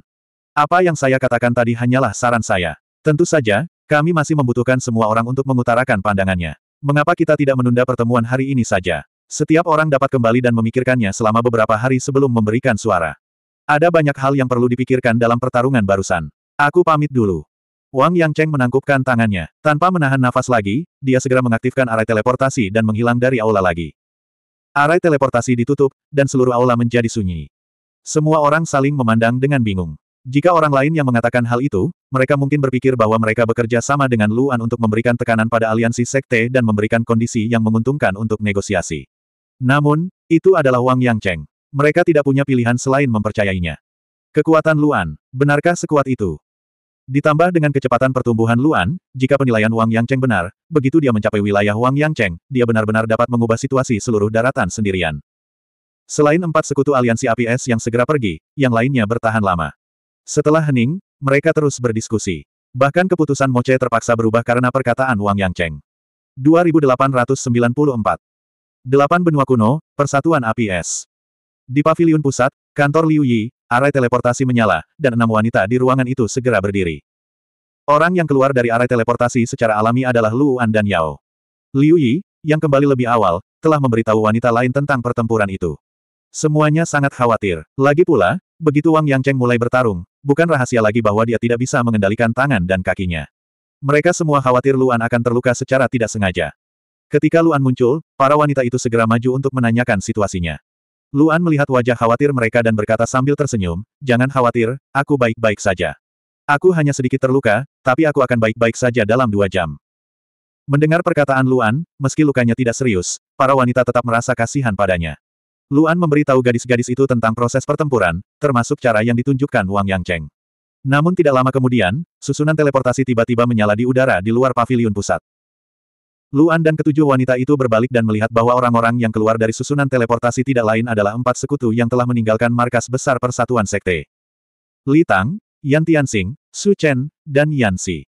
Apa yang saya katakan tadi hanyalah saran saya. Tentu saja, kami masih membutuhkan semua orang untuk mengutarakan pandangannya. Mengapa kita tidak menunda pertemuan hari ini saja? Setiap orang dapat kembali dan memikirkannya selama beberapa hari sebelum memberikan suara. Ada banyak hal yang perlu dipikirkan dalam pertarungan barusan. Aku pamit dulu. Wang Yang Cheng menangkupkan tangannya. Tanpa menahan nafas lagi, dia segera mengaktifkan arai teleportasi dan menghilang dari aula lagi. Arai teleportasi ditutup, dan seluruh aula menjadi sunyi. Semua orang saling memandang dengan bingung. Jika orang lain yang mengatakan hal itu, mereka mungkin berpikir bahwa mereka bekerja sama dengan Luan untuk memberikan tekanan pada aliansi sekte dan memberikan kondisi yang menguntungkan untuk negosiasi. Namun, itu adalah Wang Yang Cheng. Mereka tidak punya pilihan selain mempercayainya. Kekuatan Luan, benarkah sekuat itu? Ditambah dengan kecepatan pertumbuhan Luan, jika penilaian Wang Yang Cheng benar, begitu dia mencapai wilayah Wang Yang Cheng, dia benar-benar dapat mengubah situasi seluruh daratan sendirian. Selain empat sekutu aliansi APS yang segera pergi, yang lainnya bertahan lama. Setelah hening, mereka terus berdiskusi. Bahkan keputusan Moce terpaksa berubah karena perkataan Wang Yangcheng. 2894 Delapan benua kuno, Persatuan APS. Di paviliun pusat, kantor Liu Yi, arai teleportasi menyala, dan enam wanita di ruangan itu segera berdiri. Orang yang keluar dari arai teleportasi secara alami adalah Lu Luan dan Yao. Liu Yi, yang kembali lebih awal, telah memberitahu wanita lain tentang pertempuran itu. Semuanya sangat khawatir. Lagi pula, begitu Wang Yangcheng mulai bertarung, bukan rahasia lagi bahwa dia tidak bisa mengendalikan tangan dan kakinya. Mereka semua khawatir Luan akan terluka secara tidak sengaja. Ketika Luan muncul, para wanita itu segera maju untuk menanyakan situasinya. Luan melihat wajah khawatir mereka dan berkata sambil tersenyum, jangan khawatir, aku baik-baik saja. Aku hanya sedikit terluka, tapi aku akan baik-baik saja dalam dua jam. Mendengar perkataan Luan, meski lukanya tidak serius, para wanita tetap merasa kasihan padanya. Luan memberitahu gadis-gadis itu tentang proses pertempuran, termasuk cara yang ditunjukkan Wang Yang Namun tidak lama kemudian, susunan teleportasi tiba-tiba menyala di udara di luar pavilion pusat. Luan dan ketujuh wanita itu berbalik dan melihat bahwa orang-orang yang keluar dari susunan teleportasi tidak lain adalah empat sekutu yang telah meninggalkan markas besar persatuan sekte. Li Tang, Yan Tianxing, Su Chen, dan Yan Si.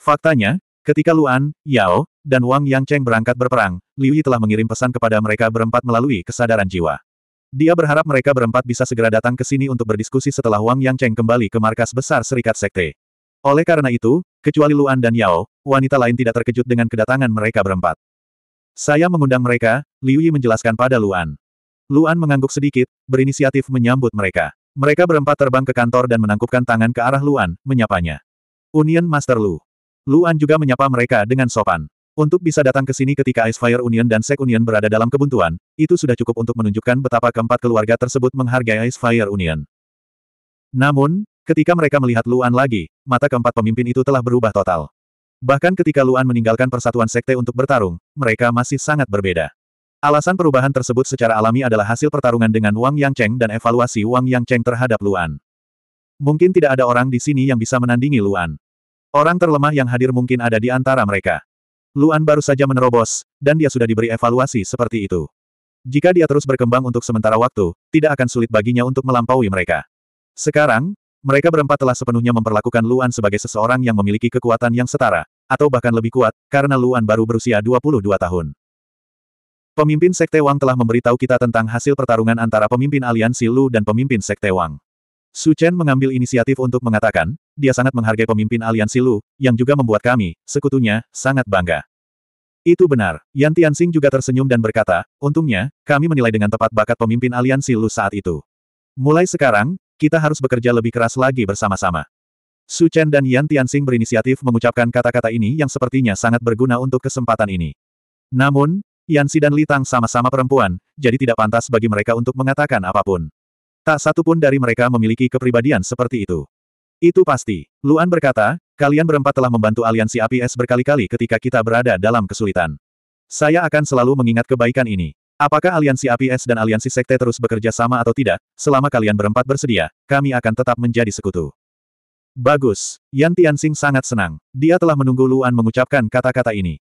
Faktanya, Ketika Luan, Yao, dan Wang Yangcheng berangkat berperang, Liu Yi telah mengirim pesan kepada mereka berempat melalui kesadaran jiwa. Dia berharap mereka berempat bisa segera datang ke sini untuk berdiskusi setelah Wang Yangcheng kembali ke markas besar Serikat Sekte. Oleh karena itu, kecuali Luan dan Yao, wanita lain tidak terkejut dengan kedatangan mereka berempat. Saya mengundang mereka, Liu Yi menjelaskan pada Luan. Luan mengangguk sedikit, berinisiatif menyambut mereka. Mereka berempat terbang ke kantor dan menangkupkan tangan ke arah Luan, menyapanya. Union Master Lu. Luan juga menyapa mereka dengan sopan. Untuk bisa datang ke sini ketika Ice Fire Union dan Sek Union berada dalam kebuntuan, itu sudah cukup untuk menunjukkan betapa keempat keluarga tersebut menghargai Ice Fire Union. Namun, ketika mereka melihat Luan lagi, mata keempat pemimpin itu telah berubah total. Bahkan ketika Luan meninggalkan persatuan sekte untuk bertarung, mereka masih sangat berbeda. Alasan perubahan tersebut secara alami adalah hasil pertarungan dengan Wang Yang Cheng dan evaluasi Wang Yang Cheng terhadap Luan. Mungkin tidak ada orang di sini yang bisa menandingi Luan. Orang terlemah yang hadir mungkin ada di antara mereka. Luan baru saja menerobos, dan dia sudah diberi evaluasi seperti itu. Jika dia terus berkembang untuk sementara waktu, tidak akan sulit baginya untuk melampaui mereka. Sekarang, mereka berempat telah sepenuhnya memperlakukan Luan sebagai seseorang yang memiliki kekuatan yang setara, atau bahkan lebih kuat, karena Luan baru berusia 22 tahun. Pemimpin Sekte Wang telah memberitahu kita tentang hasil pertarungan antara pemimpin aliansi Lu dan pemimpin Sekte Wang. Su Chen mengambil inisiatif untuk mengatakan, dia sangat menghargai pemimpin aliansi Lu, yang juga membuat kami, sekutunya, sangat bangga. Itu benar, Yan Tianxing juga tersenyum dan berkata, untungnya, kami menilai dengan tepat bakat pemimpin aliansi Lu saat itu. Mulai sekarang, kita harus bekerja lebih keras lagi bersama-sama. Su Chen dan Yan Tianxing berinisiatif mengucapkan kata-kata ini yang sepertinya sangat berguna untuk kesempatan ini. Namun, Yan Si dan Li Tang sama-sama perempuan, jadi tidak pantas bagi mereka untuk mengatakan apapun. Tak satu pun dari mereka memiliki kepribadian seperti itu. Itu pasti. Luan berkata, kalian berempat telah membantu aliansi APS berkali-kali ketika kita berada dalam kesulitan. Saya akan selalu mengingat kebaikan ini. Apakah aliansi APS dan aliansi sekte terus bekerja sama atau tidak, selama kalian berempat bersedia, kami akan tetap menjadi sekutu. Bagus, Yan Tianxing sangat senang. Dia telah menunggu Luan mengucapkan kata-kata ini.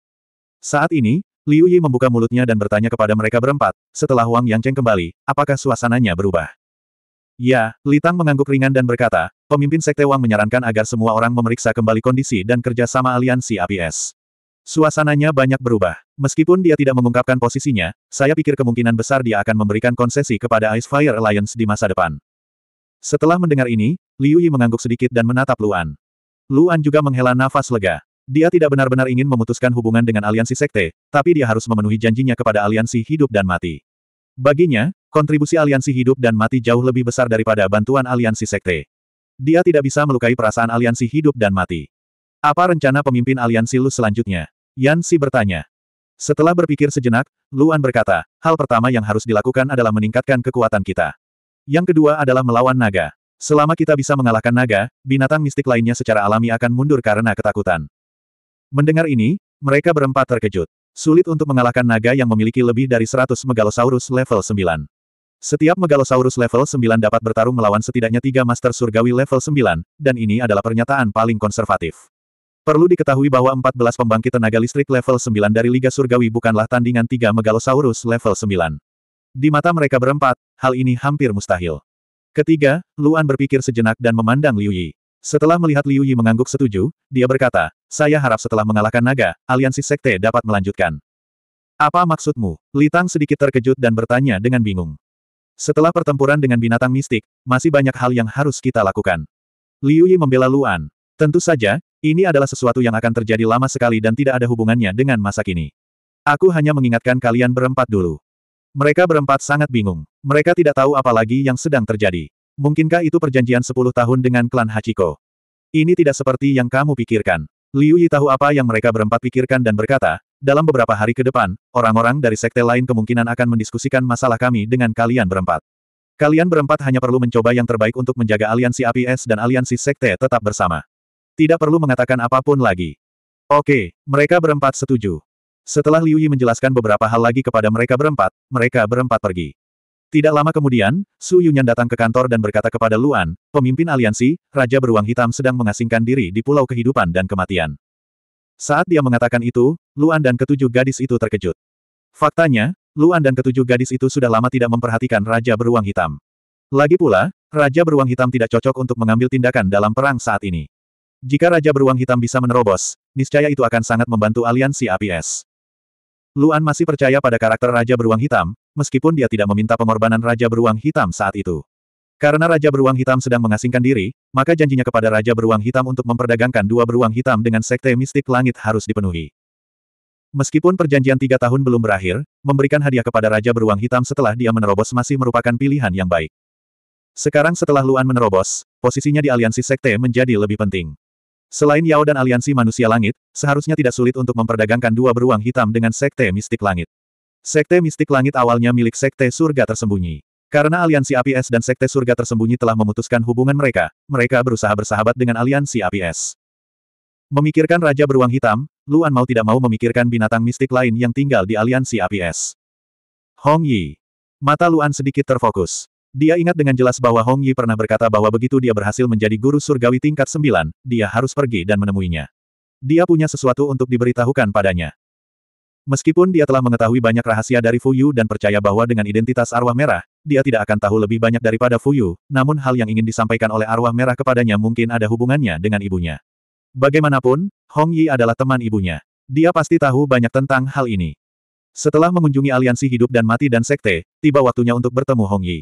Saat ini, Liu Yi membuka mulutnya dan bertanya kepada mereka berempat, setelah Wang Yangcheng kembali, apakah suasananya berubah? Ya, Litang mengangguk ringan dan berkata, pemimpin Sekte Wang menyarankan agar semua orang memeriksa kembali kondisi dan kerja sama aliansi APS. Suasananya banyak berubah. Meskipun dia tidak mengungkapkan posisinya, saya pikir kemungkinan besar dia akan memberikan konsesi kepada Ice Fire Alliance di masa depan. Setelah mendengar ini, Liu Yi mengangguk sedikit dan menatap Luan. Luan juga menghela nafas lega. Dia tidak benar-benar ingin memutuskan hubungan dengan aliansi sekte, tapi dia harus memenuhi janjinya kepada aliansi hidup dan mati. Baginya, Kontribusi aliansi hidup dan mati jauh lebih besar daripada bantuan aliansi sekte. Dia tidak bisa melukai perasaan aliansi hidup dan mati. Apa rencana pemimpin aliansi Lu selanjutnya? Yan Si bertanya. Setelah berpikir sejenak, Luan berkata, hal pertama yang harus dilakukan adalah meningkatkan kekuatan kita. Yang kedua adalah melawan naga. Selama kita bisa mengalahkan naga, binatang mistik lainnya secara alami akan mundur karena ketakutan. Mendengar ini, mereka berempat terkejut. Sulit untuk mengalahkan naga yang memiliki lebih dari 100 megalosaurus level 9. Setiap Megalosaurus level 9 dapat bertarung melawan setidaknya tiga Master Surgawi level 9, dan ini adalah pernyataan paling konservatif. Perlu diketahui bahwa 14 pembangkit tenaga listrik level 9 dari Liga Surgawi bukanlah tandingan tiga Megalosaurus level 9. Di mata mereka berempat, hal ini hampir mustahil. Ketiga, Luan berpikir sejenak dan memandang Liu Yi. Setelah melihat Liu Yi mengangguk setuju, dia berkata, saya harap setelah mengalahkan naga, aliansi sekte dapat melanjutkan. Apa maksudmu? Litang sedikit terkejut dan bertanya dengan bingung. Setelah pertempuran dengan binatang mistik, masih banyak hal yang harus kita lakukan. Liu Yi membela Luan. Tentu saja, ini adalah sesuatu yang akan terjadi lama sekali dan tidak ada hubungannya dengan masa kini. Aku hanya mengingatkan kalian berempat dulu. Mereka berempat sangat bingung. Mereka tidak tahu apa lagi yang sedang terjadi. Mungkinkah itu perjanjian 10 tahun dengan klan Hachiko? Ini tidak seperti yang kamu pikirkan. Liu Yi tahu apa yang mereka berempat pikirkan dan berkata, dalam beberapa hari ke depan, orang-orang dari sekte lain kemungkinan akan mendiskusikan masalah kami dengan kalian berempat. Kalian berempat hanya perlu mencoba yang terbaik untuk menjaga aliansi APS dan aliansi sekte tetap bersama. Tidak perlu mengatakan apapun lagi. Oke, mereka berempat setuju. Setelah Liu Yi menjelaskan beberapa hal lagi kepada mereka berempat, mereka berempat pergi. Tidak lama kemudian, Su Yunyan datang ke kantor dan berkata kepada Luan, pemimpin aliansi, Raja Beruang Hitam sedang mengasingkan diri di Pulau Kehidupan dan Kematian. Saat dia mengatakan itu, Luan dan ketujuh gadis itu terkejut. Faktanya, Luan dan ketujuh gadis itu sudah lama tidak memperhatikan Raja Beruang Hitam. Lagi pula, Raja Beruang Hitam tidak cocok untuk mengambil tindakan dalam perang saat ini. Jika Raja Beruang Hitam bisa menerobos, niscaya itu akan sangat membantu aliansi APS. Luan masih percaya pada karakter Raja Beruang Hitam, meskipun dia tidak meminta pengorbanan Raja Beruang Hitam saat itu. Karena Raja Beruang Hitam sedang mengasingkan diri, maka janjinya kepada Raja Beruang Hitam untuk memperdagangkan dua beruang hitam dengan Sekte Mistik Langit harus dipenuhi. Meskipun perjanjian tiga tahun belum berakhir, memberikan hadiah kepada Raja Beruang Hitam setelah dia menerobos masih merupakan pilihan yang baik. Sekarang setelah Luan menerobos, posisinya di aliansi Sekte menjadi lebih penting. Selain Yao dan aliansi manusia langit, seharusnya tidak sulit untuk memperdagangkan dua beruang hitam dengan Sekte Mistik Langit. Sekte Mistik Langit awalnya milik Sekte Surga Tersembunyi. Karena aliansi APS dan Sekte Surga tersembunyi telah memutuskan hubungan mereka, mereka berusaha bersahabat dengan aliansi APS. Memikirkan Raja Beruang Hitam, Luan mau tidak mau memikirkan binatang mistik lain yang tinggal di aliansi APS. Hong Yi. Mata Luan sedikit terfokus. Dia ingat dengan jelas bahwa Hong Yi pernah berkata bahwa begitu dia berhasil menjadi guru surgawi tingkat 9, dia harus pergi dan menemuinya. Dia punya sesuatu untuk diberitahukan padanya. Meskipun dia telah mengetahui banyak rahasia dari Fu Yu dan percaya bahwa dengan identitas arwah merah, dia tidak akan tahu lebih banyak daripada Fuyu, namun hal yang ingin disampaikan oleh arwah merah kepadanya mungkin ada hubungannya dengan ibunya. Bagaimanapun, Hong Yi adalah teman ibunya. Dia pasti tahu banyak tentang hal ini. Setelah mengunjungi aliansi hidup dan mati dan sekte, tiba waktunya untuk bertemu Hong Yi.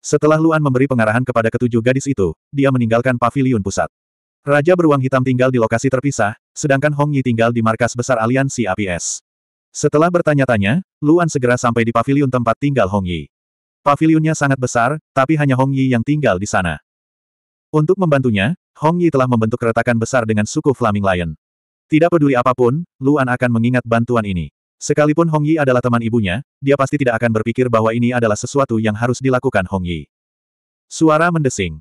Setelah Luan memberi pengarahan kepada ketujuh gadis itu, dia meninggalkan pavilion pusat. Raja beruang hitam tinggal di lokasi terpisah, sedangkan Hong Yi tinggal di markas besar aliansi APS. Setelah bertanya-tanya, Luan segera sampai di pavilion tempat tinggal Hong Yi. Pavilionnya sangat besar, tapi hanya Hong Yi yang tinggal di sana. Untuk membantunya, Hong Yi telah membentuk keretakan besar dengan suku Flaming Lion. Tidak peduli apapun, Luan akan mengingat bantuan ini. Sekalipun Hong Yi adalah teman ibunya, dia pasti tidak akan berpikir bahwa ini adalah sesuatu yang harus dilakukan Hong Yi. Suara mendesing.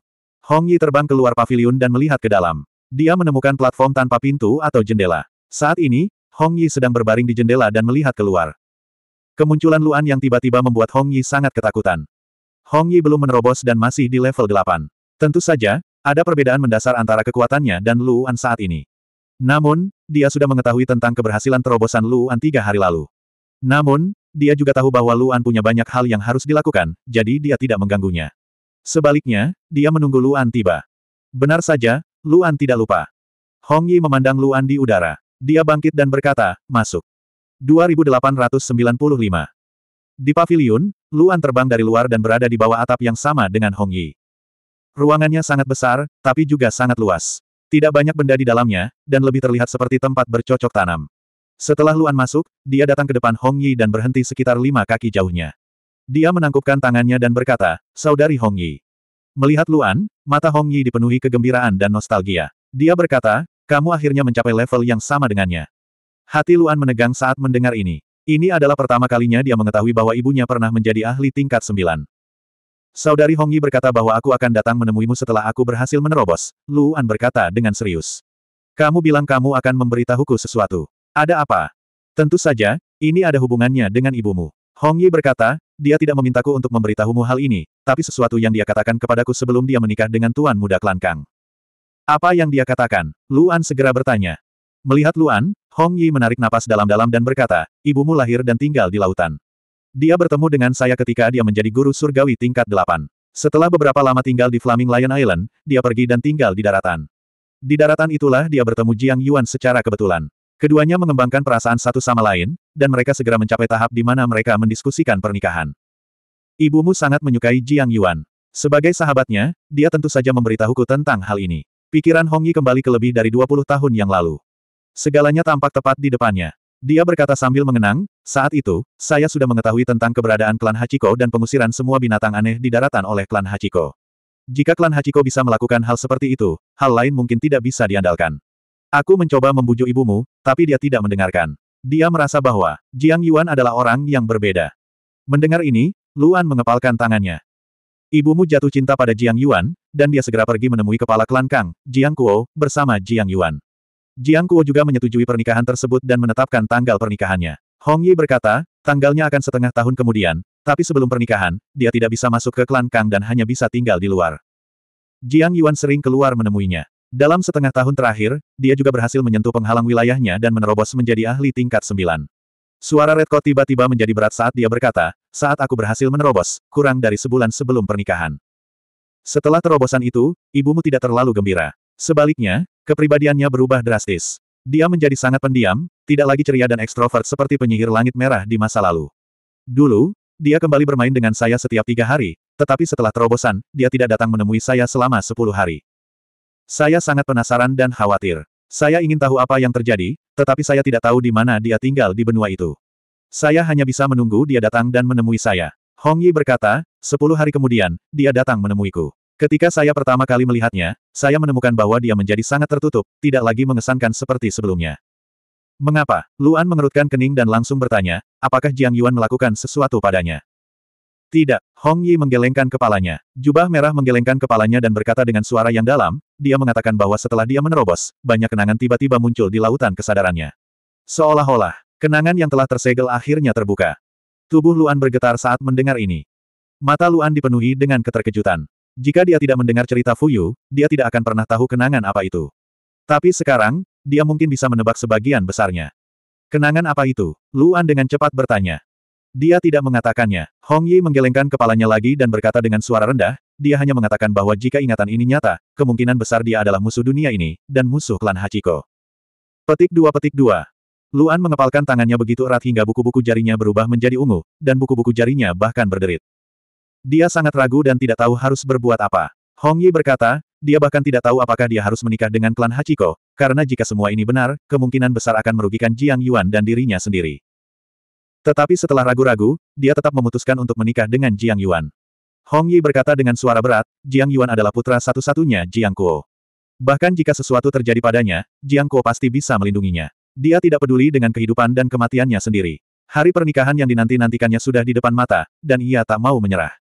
Hong Yi terbang keluar pavilion dan melihat ke dalam. Dia menemukan platform tanpa pintu atau jendela. Saat ini, Hong Yi sedang berbaring di jendela dan melihat keluar. Kemunculan Luan yang tiba-tiba membuat Hong Yi sangat ketakutan. Hong Yi belum menerobos dan masih di level 8. Tentu saja, ada perbedaan mendasar antara kekuatannya dan Luan saat ini. Namun, dia sudah mengetahui tentang keberhasilan terobosan Luan tiga hari lalu. Namun, dia juga tahu bahwa Luan punya banyak hal yang harus dilakukan, jadi dia tidak mengganggunya. Sebaliknya, dia menunggu Luan tiba. Benar saja, Luan tidak lupa. Hong Yi memandang Luan di udara. Dia bangkit dan berkata, masuk. 2895. Di pavilion, Luan terbang dari luar dan berada di bawah atap yang sama dengan Hong Yi. Ruangannya sangat besar, tapi juga sangat luas. Tidak banyak benda di dalamnya, dan lebih terlihat seperti tempat bercocok tanam. Setelah Luan masuk, dia datang ke depan Hong Yi dan berhenti sekitar lima kaki jauhnya. Dia menangkupkan tangannya dan berkata, Saudari Hong Yi. Melihat Luan, mata Hong Yi dipenuhi kegembiraan dan nostalgia. Dia berkata, kamu akhirnya mencapai level yang sama dengannya. Hati Luan menegang saat mendengar ini. Ini adalah pertama kalinya dia mengetahui bahwa ibunya pernah menjadi ahli tingkat sembilan. Saudari Hongyi berkata bahwa aku akan datang menemuimu setelah aku berhasil menerobos. Luan berkata dengan serius. Kamu bilang kamu akan memberitahuku sesuatu. Ada apa? Tentu saja, ini ada hubungannya dengan ibumu. Hongyi berkata, dia tidak memintaku untuk memberitahumu hal ini, tapi sesuatu yang dia katakan kepadaku sebelum dia menikah dengan Tuan Muda Klan Apa yang dia katakan? Luan segera bertanya. Melihat Luan, Hong Yi menarik napas dalam-dalam dan berkata, ibumu lahir dan tinggal di lautan. Dia bertemu dengan saya ketika dia menjadi guru surgawi tingkat delapan. Setelah beberapa lama tinggal di Flaming Lion Island, dia pergi dan tinggal di daratan. Di daratan itulah dia bertemu Jiang Yuan secara kebetulan. Keduanya mengembangkan perasaan satu sama lain, dan mereka segera mencapai tahap di mana mereka mendiskusikan pernikahan. Ibumu sangat menyukai Jiang Yuan. Sebagai sahabatnya, dia tentu saja memberitahuku tentang hal ini. Pikiran Hong Yi kembali ke lebih dari 20 tahun yang lalu. Segalanya tampak tepat di depannya. Dia berkata sambil mengenang, saat itu, saya sudah mengetahui tentang keberadaan klan Hachiko dan pengusiran semua binatang aneh di daratan oleh klan Hachiko. Jika klan Hachiko bisa melakukan hal seperti itu, hal lain mungkin tidak bisa diandalkan. Aku mencoba membujuk ibumu, tapi dia tidak mendengarkan. Dia merasa bahwa Jiang Yuan adalah orang yang berbeda. Mendengar ini, Luan mengepalkan tangannya. Ibumu jatuh cinta pada Jiang Yuan, dan dia segera pergi menemui kepala klan Kang, Jiang Kuo, bersama Jiang Yuan. Jiang Kuo juga menyetujui pernikahan tersebut dan menetapkan tanggal pernikahannya. Hong Yi berkata, tanggalnya akan setengah tahun kemudian, tapi sebelum pernikahan, dia tidak bisa masuk ke klan Kang dan hanya bisa tinggal di luar. Jiang Yuan sering keluar menemuinya. Dalam setengah tahun terakhir, dia juga berhasil menyentuh penghalang wilayahnya dan menerobos menjadi ahli tingkat sembilan. Suara Redko tiba-tiba menjadi berat saat dia berkata, saat aku berhasil menerobos, kurang dari sebulan sebelum pernikahan. Setelah terobosan itu, ibumu tidak terlalu gembira. Sebaliknya, kepribadiannya berubah drastis. Dia menjadi sangat pendiam, tidak lagi ceria dan ekstrovert seperti penyihir langit merah di masa lalu. Dulu, dia kembali bermain dengan saya setiap tiga hari, tetapi setelah terobosan, dia tidak datang menemui saya selama sepuluh hari. Saya sangat penasaran dan khawatir. Saya ingin tahu apa yang terjadi, tetapi saya tidak tahu di mana dia tinggal di benua itu. Saya hanya bisa menunggu dia datang dan menemui saya. Hong Yi berkata, sepuluh hari kemudian, dia datang menemuiku. Ketika saya pertama kali melihatnya, saya menemukan bahwa dia menjadi sangat tertutup, tidak lagi mengesankan seperti sebelumnya. Mengapa? Luan mengerutkan kening dan langsung bertanya, apakah Jiang Yuan melakukan sesuatu padanya? Tidak, Hong Yi menggelengkan kepalanya. Jubah merah menggelengkan kepalanya dan berkata dengan suara yang dalam, dia mengatakan bahwa setelah dia menerobos, banyak kenangan tiba-tiba muncul di lautan kesadarannya. Seolah-olah, kenangan yang telah tersegel akhirnya terbuka. Tubuh Luan bergetar saat mendengar ini. Mata Luan dipenuhi dengan keterkejutan. Jika dia tidak mendengar cerita Fuyu, dia tidak akan pernah tahu kenangan apa itu. Tapi sekarang, dia mungkin bisa menebak sebagian besarnya. Kenangan apa itu? Luan dengan cepat bertanya. Dia tidak mengatakannya. Hong Yi menggelengkan kepalanya lagi dan berkata dengan suara rendah, dia hanya mengatakan bahwa jika ingatan ini nyata, kemungkinan besar dia adalah musuh dunia ini, dan musuh klan Hachiko. Petik dua petik dua. Luan mengepalkan tangannya begitu erat hingga buku-buku jarinya berubah menjadi ungu, dan buku-buku jarinya bahkan berderit. Dia sangat ragu dan tidak tahu harus berbuat apa. Hong Yi berkata, dia bahkan tidak tahu apakah dia harus menikah dengan klan Hachiko, karena jika semua ini benar, kemungkinan besar akan merugikan Jiang Yuan dan dirinya sendiri. Tetapi setelah ragu-ragu, dia tetap memutuskan untuk menikah dengan Jiang Yuan. Hong Yi berkata dengan suara berat, Jiang Yuan adalah putra satu-satunya Jiang Kuo. Bahkan jika sesuatu terjadi padanya, Jiang Kuo pasti bisa melindunginya. Dia tidak peduli dengan kehidupan dan kematiannya sendiri. Hari pernikahan yang dinanti-nantikannya sudah di depan mata, dan ia tak mau menyerah.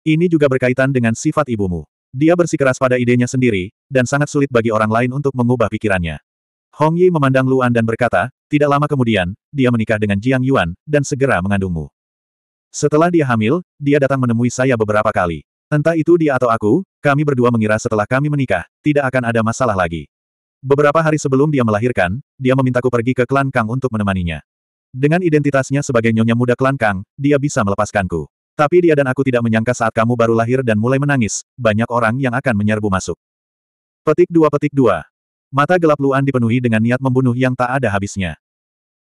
Ini juga berkaitan dengan sifat ibumu. Dia bersikeras pada idenya sendiri, dan sangat sulit bagi orang lain untuk mengubah pikirannya. Hong Yi memandang Luan dan berkata, tidak lama kemudian, dia menikah dengan Jiang Yuan, dan segera mengandungmu. Setelah dia hamil, dia datang menemui saya beberapa kali. Entah itu dia atau aku, kami berdua mengira setelah kami menikah, tidak akan ada masalah lagi. Beberapa hari sebelum dia melahirkan, dia memintaku pergi ke klan Kang untuk menemaninya. Dengan identitasnya sebagai nyonya muda klan Kang, dia bisa melepaskanku. Tapi dia dan aku tidak menyangka saat kamu baru lahir dan mulai menangis, banyak orang yang akan menyerbu masuk. Petik dua petik dua. Mata gelap Luan dipenuhi dengan niat membunuh yang tak ada habisnya.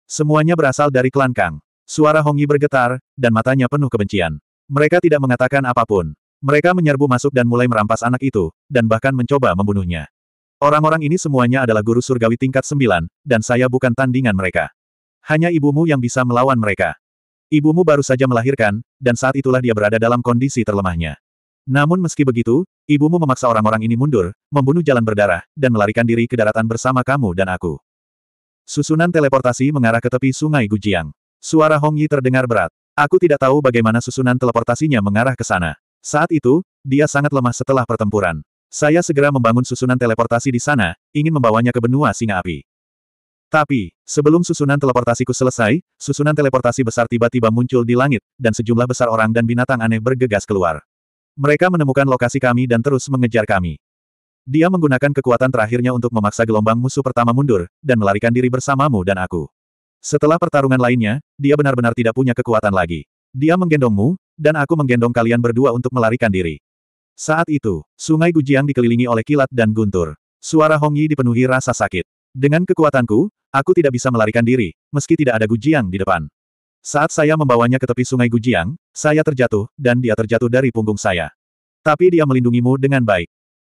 Semuanya berasal dari klan Kang. Suara Hongyi bergetar, dan matanya penuh kebencian. Mereka tidak mengatakan apapun. Mereka menyerbu masuk dan mulai merampas anak itu, dan bahkan mencoba membunuhnya. Orang-orang ini semuanya adalah guru surgawi tingkat sembilan, dan saya bukan tandingan mereka. Hanya ibumu yang bisa melawan mereka. Ibumu baru saja melahirkan, dan saat itulah dia berada dalam kondisi terlemahnya. Namun meski begitu, ibumu memaksa orang-orang ini mundur, membunuh jalan berdarah, dan melarikan diri ke daratan bersama kamu dan aku. Susunan teleportasi mengarah ke tepi sungai Gujiang. Suara Hong Yi terdengar berat. Aku tidak tahu bagaimana susunan teleportasinya mengarah ke sana. Saat itu, dia sangat lemah setelah pertempuran. Saya segera membangun susunan teleportasi di sana, ingin membawanya ke benua singa api. Tapi, sebelum susunan teleportasiku selesai, susunan teleportasi besar tiba-tiba muncul di langit, dan sejumlah besar orang dan binatang aneh bergegas keluar. Mereka menemukan lokasi kami dan terus mengejar kami. Dia menggunakan kekuatan terakhirnya untuk memaksa gelombang musuh pertama mundur, dan melarikan diri bersamamu dan aku. Setelah pertarungan lainnya, dia benar-benar tidak punya kekuatan lagi. Dia menggendongmu, dan aku menggendong kalian berdua untuk melarikan diri. Saat itu, sungai Gujiang dikelilingi oleh kilat dan guntur. Suara Hong Yi dipenuhi rasa sakit. Dengan kekuatanku, Aku tidak bisa melarikan diri, meski tidak ada Gujiang di depan. Saat saya membawanya ke tepi sungai Gujiang, saya terjatuh, dan dia terjatuh dari punggung saya. Tapi dia melindungimu dengan baik.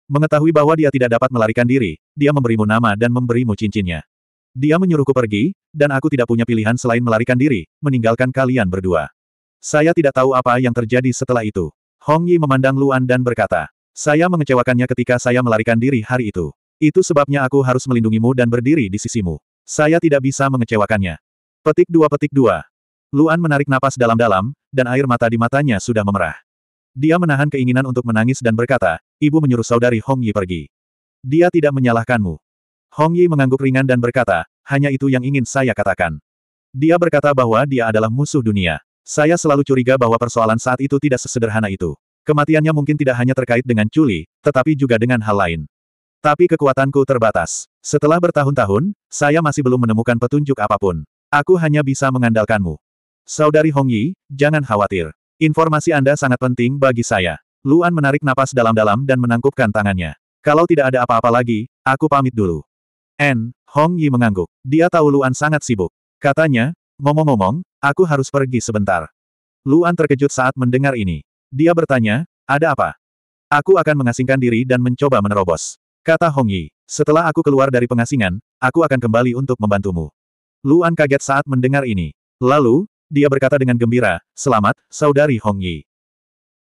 Mengetahui bahwa dia tidak dapat melarikan diri, dia memberimu nama dan memberimu cincinnya. Dia menyuruhku pergi, dan aku tidak punya pilihan selain melarikan diri, meninggalkan kalian berdua. Saya tidak tahu apa yang terjadi setelah itu. Hong Yi memandang Luan dan berkata, saya mengecewakannya ketika saya melarikan diri hari itu. Itu sebabnya aku harus melindungimu dan berdiri di sisimu. Saya tidak bisa mengecewakannya. Petik dua petik dua. Luan menarik napas dalam-dalam, dan air mata di matanya sudah memerah. Dia menahan keinginan untuk menangis dan berkata, ibu menyuruh saudari Hong Yi pergi. Dia tidak menyalahkanmu. Hong Yi mengangguk ringan dan berkata, hanya itu yang ingin saya katakan. Dia berkata bahwa dia adalah musuh dunia. Saya selalu curiga bahwa persoalan saat itu tidak sesederhana itu. Kematiannya mungkin tidak hanya terkait dengan Chuli, tetapi juga dengan hal lain. Tapi kekuatanku terbatas. Setelah bertahun-tahun, saya masih belum menemukan petunjuk apapun. Aku hanya bisa mengandalkanmu. Saudari Hong Yi, jangan khawatir. Informasi Anda sangat penting bagi saya. Luan menarik napas dalam-dalam dan menangkupkan tangannya. Kalau tidak ada apa-apa lagi, aku pamit dulu. N. Hong Yi mengangguk. Dia tahu Luan sangat sibuk. Katanya, ngomong-ngomong, aku harus pergi sebentar. Luan terkejut saat mendengar ini. Dia bertanya, ada apa? Aku akan mengasingkan diri dan mencoba menerobos. Kata Hong Yi, setelah aku keluar dari pengasingan, aku akan kembali untuk membantumu. Luan kaget saat mendengar ini. Lalu, dia berkata dengan gembira, selamat, saudari Hong Yi.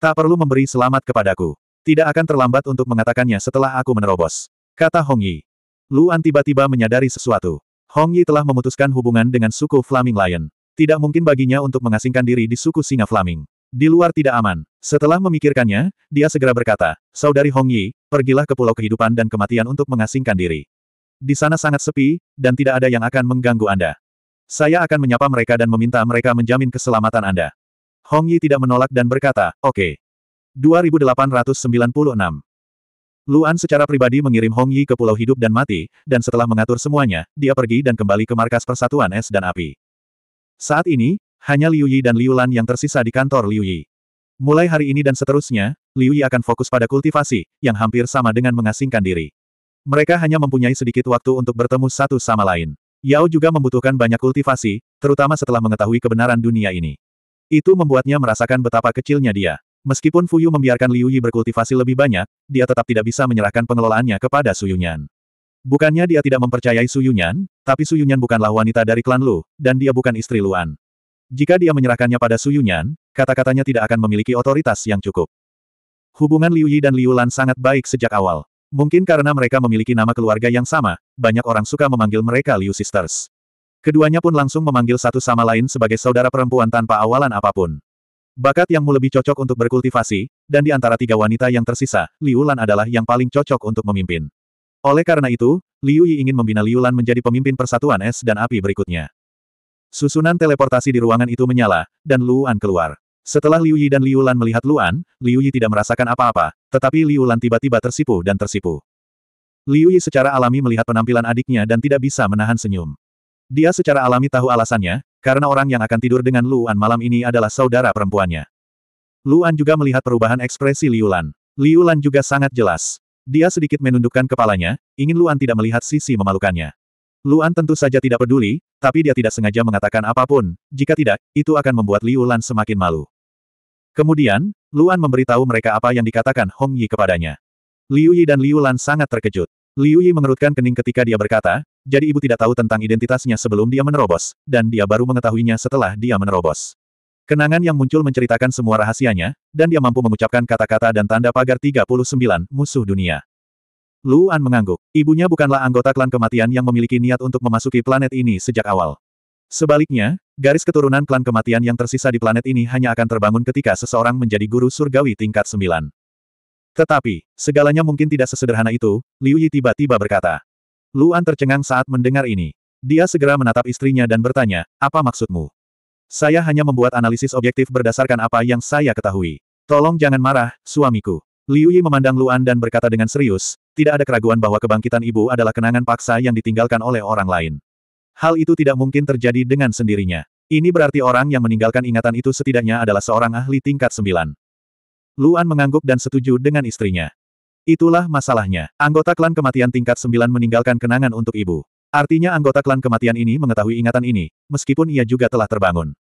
Tak perlu memberi selamat kepadaku. Tidak akan terlambat untuk mengatakannya setelah aku menerobos. Kata Hong Yi. Luan tiba-tiba menyadari sesuatu. Hong Yi telah memutuskan hubungan dengan suku Flaming Lion. Tidak mungkin baginya untuk mengasingkan diri di suku singa Flaming. Di luar tidak aman. Setelah memikirkannya, dia segera berkata, Saudari Hong Yi, pergilah ke Pulau Kehidupan dan Kematian untuk mengasingkan diri. Di sana sangat sepi, dan tidak ada yang akan mengganggu Anda. Saya akan menyapa mereka dan meminta mereka menjamin keselamatan Anda. Hong Yi tidak menolak dan berkata, Oke. Okay. 2896 Luan secara pribadi mengirim Hong Yi ke Pulau Hidup dan Mati, dan setelah mengatur semuanya, dia pergi dan kembali ke markas persatuan es dan api. Saat ini, hanya Liu Yi dan Liu Lan yang tersisa di kantor Liu Yi. Mulai hari ini dan seterusnya, Liu Yi akan fokus pada kultivasi, yang hampir sama dengan mengasingkan diri. Mereka hanya mempunyai sedikit waktu untuk bertemu satu sama lain. Yao juga membutuhkan banyak kultivasi, terutama setelah mengetahui kebenaran dunia ini. Itu membuatnya merasakan betapa kecilnya dia. Meskipun Fuyu membiarkan Liu Yi berkultivasi lebih banyak, dia tetap tidak bisa menyerahkan pengelolaannya kepada Su Yunyan. Bukannya dia tidak mempercayai Su Yunyan, tapi Su Yunyan bukanlah wanita dari klan Lu, dan dia bukan istri Luan. Jika dia menyerahkannya pada Su Yunyan, kata-katanya tidak akan memiliki otoritas yang cukup. Hubungan Liu Yi dan Liu Lan sangat baik sejak awal. Mungkin karena mereka memiliki nama keluarga yang sama, banyak orang suka memanggil mereka Liu Sisters. Keduanya pun langsung memanggil satu sama lain sebagai saudara perempuan tanpa awalan apapun. Bakat yang lebih cocok untuk berkultivasi, dan di antara tiga wanita yang tersisa, Liu Lan adalah yang paling cocok untuk memimpin. Oleh karena itu, Liu Yi ingin membina Liu Lan menjadi pemimpin persatuan es dan api berikutnya. Susunan teleportasi di ruangan itu menyala, dan Luan keluar. Setelah Liu Yi dan Liu Lan melihat Luan, Liu Yi tidak merasakan apa-apa, tetapi Liu Lan tiba-tiba tersipu dan tersipu. Liu Yi secara alami melihat penampilan adiknya dan tidak bisa menahan senyum. Dia secara alami tahu alasannya, karena orang yang akan tidur dengan Luan malam ini adalah saudara perempuannya. Luan juga melihat perubahan ekspresi Liu Lan. Liu Lan juga sangat jelas. Dia sedikit menundukkan kepalanya, ingin Luan tidak melihat sisi memalukannya. Luan tentu saja tidak peduli, tapi dia tidak sengaja mengatakan apapun, jika tidak, itu akan membuat Liu Lan semakin malu. Kemudian, Luan memberitahu mereka apa yang dikatakan Hong Yi kepadanya. Liu Yi dan Liu Lan sangat terkejut. Liu Yi mengerutkan kening ketika dia berkata, jadi ibu tidak tahu tentang identitasnya sebelum dia menerobos, dan dia baru mengetahuinya setelah dia menerobos. Kenangan yang muncul menceritakan semua rahasianya, dan dia mampu mengucapkan kata-kata dan tanda pagar 39 musuh dunia. Luan mengangguk. Ibunya bukanlah anggota klan kematian yang memiliki niat untuk memasuki planet ini sejak awal. Sebaliknya, garis keturunan klan kematian yang tersisa di planet ini hanya akan terbangun ketika seseorang menjadi guru surgawi tingkat 9. Tetapi, segalanya mungkin tidak sesederhana itu, Liu Yi tiba-tiba berkata. Luan tercengang saat mendengar ini. Dia segera menatap istrinya dan bertanya, apa maksudmu? Saya hanya membuat analisis objektif berdasarkan apa yang saya ketahui. Tolong jangan marah, suamiku. Liu Yi memandang Luan dan berkata dengan serius, tidak ada keraguan bahwa kebangkitan ibu adalah kenangan paksa yang ditinggalkan oleh orang lain. Hal itu tidak mungkin terjadi dengan sendirinya. Ini berarti orang yang meninggalkan ingatan itu setidaknya adalah seorang ahli tingkat sembilan. Luan mengangguk dan setuju dengan istrinya. Itulah masalahnya. Anggota klan kematian tingkat sembilan meninggalkan kenangan untuk ibu. Artinya anggota klan kematian ini mengetahui ingatan ini, meskipun ia juga telah terbangun.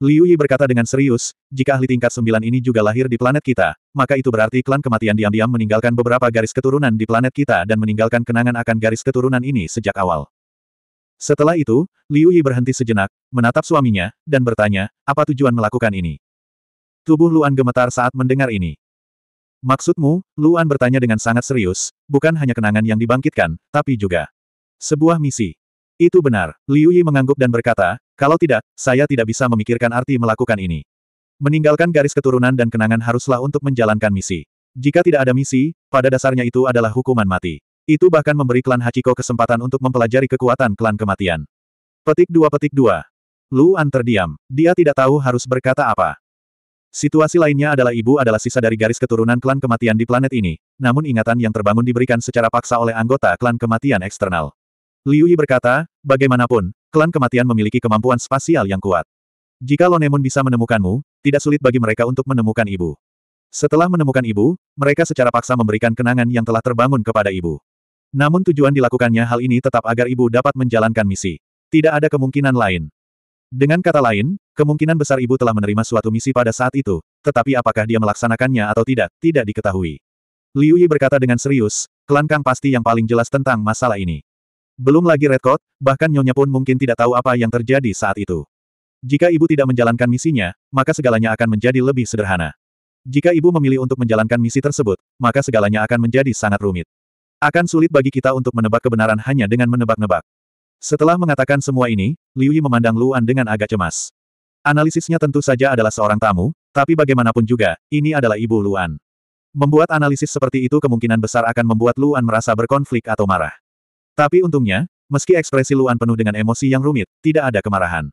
Liu Yi berkata dengan serius, jika ahli tingkat sembilan ini juga lahir di planet kita, maka itu berarti klan kematian diam-diam meninggalkan beberapa garis keturunan di planet kita dan meninggalkan kenangan akan garis keturunan ini sejak awal. Setelah itu, Liu Yi berhenti sejenak, menatap suaminya, dan bertanya, apa tujuan melakukan ini? Tubuh Luan gemetar saat mendengar ini. Maksudmu, Luan bertanya dengan sangat serius, bukan hanya kenangan yang dibangkitkan, tapi juga sebuah misi. Itu benar, Liu Yi mengangguk dan berkata, kalau tidak, saya tidak bisa memikirkan arti melakukan ini. Meninggalkan garis keturunan dan kenangan haruslah untuk menjalankan misi. Jika tidak ada misi, pada dasarnya itu adalah hukuman mati. Itu bahkan memberi klan Hachiko kesempatan untuk mempelajari kekuatan klan kematian. Petik dua petik dua. Luan terdiam. Dia tidak tahu harus berkata apa. Situasi lainnya adalah ibu adalah sisa dari garis keturunan klan kematian di planet ini, namun ingatan yang terbangun diberikan secara paksa oleh anggota klan kematian eksternal. Liu Yi berkata, bagaimanapun, klan kematian memiliki kemampuan spasial yang kuat. Jika Lonemun bisa menemukanmu, tidak sulit bagi mereka untuk menemukan ibu. Setelah menemukan ibu, mereka secara paksa memberikan kenangan yang telah terbangun kepada ibu. Namun tujuan dilakukannya hal ini tetap agar ibu dapat menjalankan misi. Tidak ada kemungkinan lain. Dengan kata lain, kemungkinan besar ibu telah menerima suatu misi pada saat itu, tetapi apakah dia melaksanakannya atau tidak, tidak diketahui. Liu Yi berkata dengan serius, klan Kang pasti yang paling jelas tentang masalah ini. Belum lagi Red Coat, bahkan Nyonya pun mungkin tidak tahu apa yang terjadi saat itu. Jika ibu tidak menjalankan misinya, maka segalanya akan menjadi lebih sederhana. Jika ibu memilih untuk menjalankan misi tersebut, maka segalanya akan menjadi sangat rumit. Akan sulit bagi kita untuk menebak kebenaran hanya dengan menebak-nebak. Setelah mengatakan semua ini, Liu Yi memandang Luan dengan agak cemas. Analisisnya tentu saja adalah seorang tamu, tapi bagaimanapun juga, ini adalah ibu Luan. Membuat analisis seperti itu kemungkinan besar akan membuat Luan merasa berkonflik atau marah. Tapi untungnya, meski ekspresi Luan penuh dengan emosi yang rumit, tidak ada kemarahan.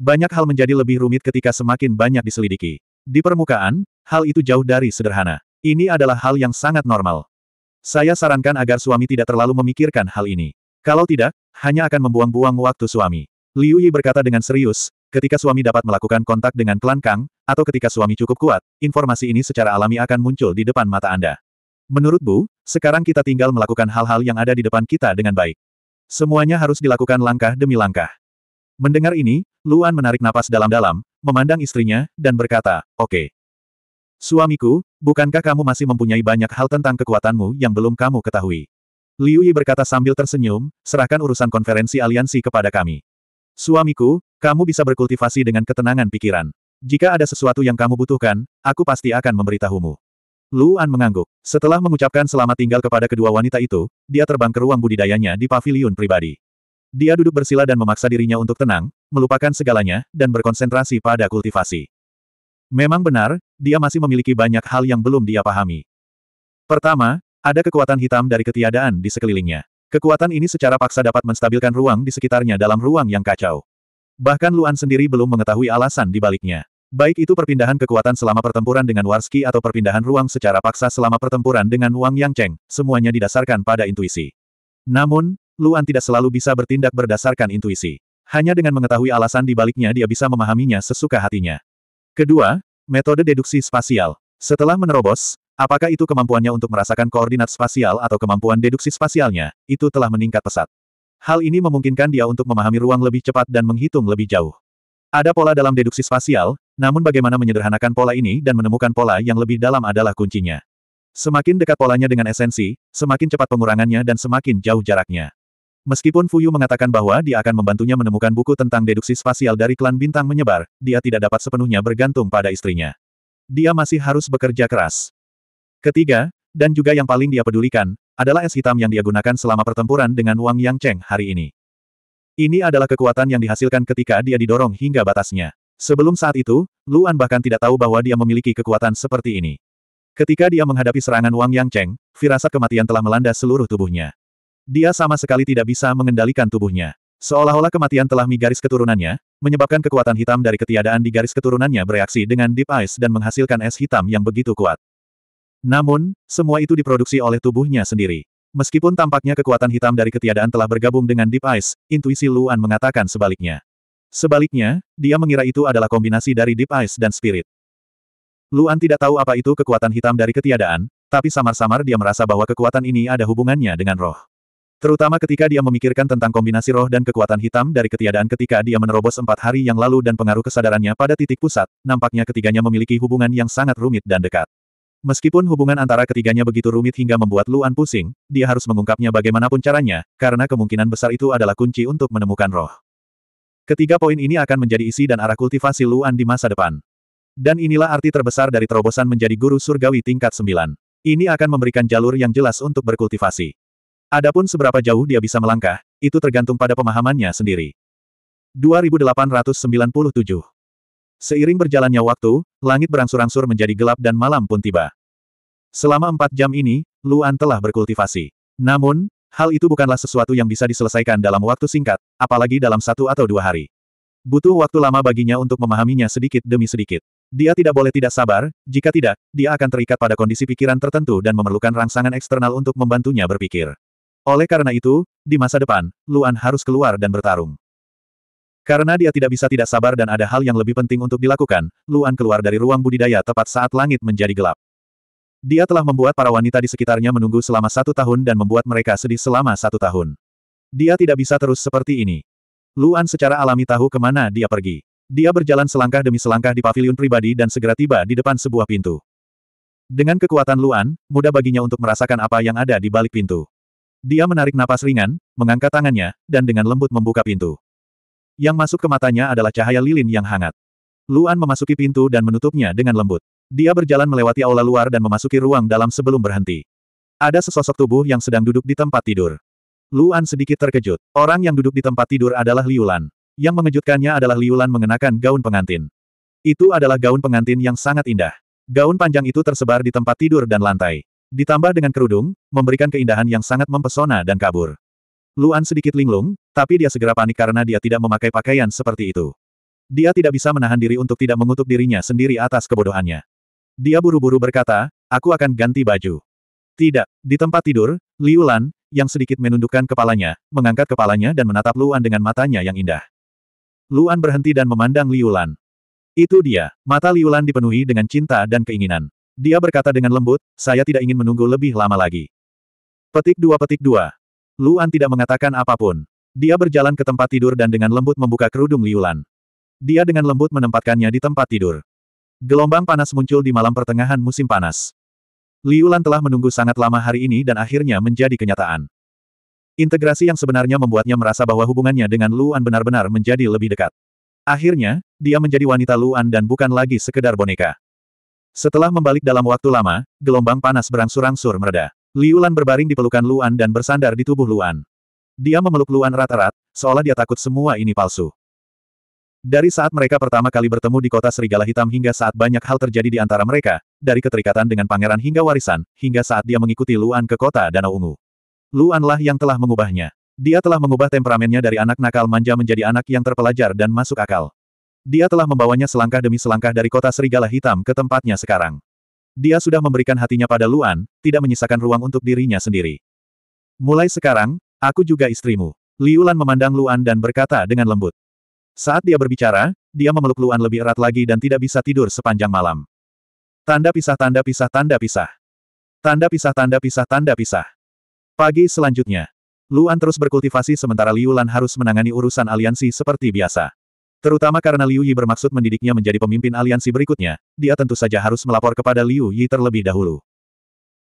Banyak hal menjadi lebih rumit ketika semakin banyak diselidiki. Di permukaan, hal itu jauh dari sederhana. Ini adalah hal yang sangat normal. Saya sarankan agar suami tidak terlalu memikirkan hal ini. Kalau tidak, hanya akan membuang-buang waktu suami. Liu Yi berkata dengan serius, ketika suami dapat melakukan kontak dengan klan Kang, atau ketika suami cukup kuat, informasi ini secara alami akan muncul di depan mata Anda. Menurut Bu, sekarang kita tinggal melakukan hal-hal yang ada di depan kita dengan baik. Semuanya harus dilakukan langkah demi langkah. Mendengar ini, Luan menarik napas dalam-dalam, memandang istrinya, dan berkata, oke. Okay. Suamiku, bukankah kamu masih mempunyai banyak hal tentang kekuatanmu yang belum kamu ketahui? Liu Yi berkata sambil tersenyum, serahkan urusan konferensi aliansi kepada kami. Suamiku, kamu bisa berkultivasi dengan ketenangan pikiran. Jika ada sesuatu yang kamu butuhkan, aku pasti akan memberitahumu. Luan mengangguk. Setelah mengucapkan selamat tinggal kepada kedua wanita itu, dia terbang ke ruang budidayanya di pavilion pribadi. Dia duduk bersila dan memaksa dirinya untuk tenang, melupakan segalanya, dan berkonsentrasi pada kultivasi. Memang benar, dia masih memiliki banyak hal yang belum dia pahami. Pertama, ada kekuatan hitam dari ketiadaan di sekelilingnya. Kekuatan ini secara paksa dapat menstabilkan ruang di sekitarnya dalam ruang yang kacau. Bahkan Luan sendiri belum mengetahui alasan di baliknya. Baik itu perpindahan kekuatan selama pertempuran dengan Warski atau perpindahan ruang secara paksa selama pertempuran dengan Wang Yangcheng, semuanya didasarkan pada intuisi. Namun, Luan tidak selalu bisa bertindak berdasarkan intuisi. Hanya dengan mengetahui alasan di baliknya dia bisa memahaminya sesuka hatinya. Kedua, metode deduksi spasial. Setelah menerobos, apakah itu kemampuannya untuk merasakan koordinat spasial atau kemampuan deduksi spasialnya, itu telah meningkat pesat. Hal ini memungkinkan dia untuk memahami ruang lebih cepat dan menghitung lebih jauh. Ada pola dalam deduksi spasial, namun bagaimana menyederhanakan pola ini dan menemukan pola yang lebih dalam adalah kuncinya. Semakin dekat polanya dengan esensi, semakin cepat pengurangannya dan semakin jauh jaraknya. Meskipun Fuyu mengatakan bahwa dia akan membantunya menemukan buku tentang deduksi spasial dari klan bintang menyebar, dia tidak dapat sepenuhnya bergantung pada istrinya. Dia masih harus bekerja keras. Ketiga, dan juga yang paling dia pedulikan, adalah es hitam yang dia gunakan selama pertempuran dengan Wang Yang Cheng hari ini. Ini adalah kekuatan yang dihasilkan ketika dia didorong hingga batasnya. Sebelum saat itu, Luan bahkan tidak tahu bahwa dia memiliki kekuatan seperti ini. Ketika dia menghadapi serangan Wang Yang Cheng, firasat kematian telah melanda seluruh tubuhnya. Dia sama sekali tidak bisa mengendalikan tubuhnya. Seolah-olah kematian telah migaris keturunannya, menyebabkan kekuatan hitam dari ketiadaan di garis keturunannya bereaksi dengan Deep Ice dan menghasilkan es hitam yang begitu kuat. Namun, semua itu diproduksi oleh tubuhnya sendiri. Meskipun tampaknya kekuatan hitam dari ketiadaan telah bergabung dengan Deep Ice, intuisi Luan mengatakan sebaliknya. Sebaliknya, dia mengira itu adalah kombinasi dari Deep Ice dan Spirit. Luan tidak tahu apa itu kekuatan hitam dari ketiadaan, tapi samar-samar dia merasa bahwa kekuatan ini ada hubungannya dengan roh. Terutama ketika dia memikirkan tentang kombinasi roh dan kekuatan hitam dari ketiadaan ketika dia menerobos empat hari yang lalu dan pengaruh kesadarannya pada titik pusat, nampaknya ketiganya memiliki hubungan yang sangat rumit dan dekat. Meskipun hubungan antara ketiganya begitu rumit hingga membuat Luan pusing, dia harus mengungkapnya bagaimanapun caranya, karena kemungkinan besar itu adalah kunci untuk menemukan roh. Ketiga poin ini akan menjadi isi dan arah kultivasi Luan di masa depan. Dan inilah arti terbesar dari terobosan menjadi guru surgawi tingkat 9. Ini akan memberikan jalur yang jelas untuk berkultivasi. Adapun seberapa jauh dia bisa melangkah, itu tergantung pada pemahamannya sendiri. 2897 Seiring berjalannya waktu, langit berangsur-angsur menjadi gelap dan malam pun tiba. Selama empat jam ini, Luan telah berkultivasi. Namun, Hal itu bukanlah sesuatu yang bisa diselesaikan dalam waktu singkat, apalagi dalam satu atau dua hari. Butuh waktu lama baginya untuk memahaminya sedikit demi sedikit. Dia tidak boleh tidak sabar, jika tidak, dia akan terikat pada kondisi pikiran tertentu dan memerlukan rangsangan eksternal untuk membantunya berpikir. Oleh karena itu, di masa depan, Luan harus keluar dan bertarung. Karena dia tidak bisa tidak sabar dan ada hal yang lebih penting untuk dilakukan, Luan keluar dari ruang budidaya tepat saat langit menjadi gelap. Dia telah membuat para wanita di sekitarnya menunggu selama satu tahun dan membuat mereka sedih selama satu tahun. Dia tidak bisa terus seperti ini. Luan secara alami tahu kemana dia pergi. Dia berjalan selangkah demi selangkah di pavilion pribadi dan segera tiba di depan sebuah pintu. Dengan kekuatan Luan, mudah baginya untuk merasakan apa yang ada di balik pintu. Dia menarik napas ringan, mengangkat tangannya, dan dengan lembut membuka pintu. Yang masuk ke matanya adalah cahaya lilin yang hangat. Luan memasuki pintu dan menutupnya dengan lembut. Dia berjalan melewati aula luar dan memasuki ruang dalam sebelum berhenti. Ada sesosok tubuh yang sedang duduk di tempat tidur. Luan sedikit terkejut. Orang yang duduk di tempat tidur adalah Liulan. Yang mengejutkannya adalah Liulan mengenakan gaun pengantin. Itu adalah gaun pengantin yang sangat indah. Gaun panjang itu tersebar di tempat tidur dan lantai. Ditambah dengan kerudung, memberikan keindahan yang sangat mempesona dan kabur. Luan sedikit linglung, tapi dia segera panik karena dia tidak memakai pakaian seperti itu. Dia tidak bisa menahan diri untuk tidak mengutuk dirinya sendiri atas kebodohannya. Dia buru-buru berkata, aku akan ganti baju. Tidak, di tempat tidur, Liu Lan, yang sedikit menundukkan kepalanya, mengangkat kepalanya dan menatap Luan dengan matanya yang indah. Luan berhenti dan memandang Liu Lan. Itu dia, mata Liu Lan dipenuhi dengan cinta dan keinginan. Dia berkata dengan lembut, saya tidak ingin menunggu lebih lama lagi. Petik dua petik dua. Luan tidak mengatakan apapun. Dia berjalan ke tempat tidur dan dengan lembut membuka kerudung Liulan. Dia dengan lembut menempatkannya di tempat tidur. Gelombang panas muncul di malam pertengahan musim panas. Liulan telah menunggu sangat lama hari ini dan akhirnya menjadi kenyataan. Integrasi yang sebenarnya membuatnya merasa bahwa hubungannya dengan Luan benar-benar menjadi lebih dekat. Akhirnya, dia menjadi wanita Luan dan bukan lagi sekedar boneka. Setelah membalik dalam waktu lama, gelombang panas berangsur-angsur mereda. Liulan berbaring di pelukan Luan dan bersandar di tubuh Luan. Dia memeluk Luan erat-erat, seolah dia takut semua ini palsu. Dari saat mereka pertama kali bertemu di kota Serigala Hitam hingga saat banyak hal terjadi di antara mereka, dari keterikatan dengan pangeran hingga warisan, hingga saat dia mengikuti Luan ke kota Danau Ungu. Luanlah yang telah mengubahnya. Dia telah mengubah temperamennya dari anak nakal manja menjadi anak yang terpelajar dan masuk akal. Dia telah membawanya selangkah demi selangkah dari kota Serigala Hitam ke tempatnya sekarang. Dia sudah memberikan hatinya pada Luan, tidak menyisakan ruang untuk dirinya sendiri. Mulai sekarang, aku juga istrimu. Liulan memandang Luan dan berkata dengan lembut. Saat dia berbicara, dia memeluk Luan lebih erat lagi dan tidak bisa tidur sepanjang malam. Tanda pisah tanda pisah tanda pisah. Tanda pisah tanda pisah tanda pisah. Pagi selanjutnya, Luan terus berkultivasi sementara Liu Lan harus menangani urusan aliansi seperti biasa. Terutama karena Liu Yi bermaksud mendidiknya menjadi pemimpin aliansi berikutnya, dia tentu saja harus melapor kepada Liu Yi terlebih dahulu.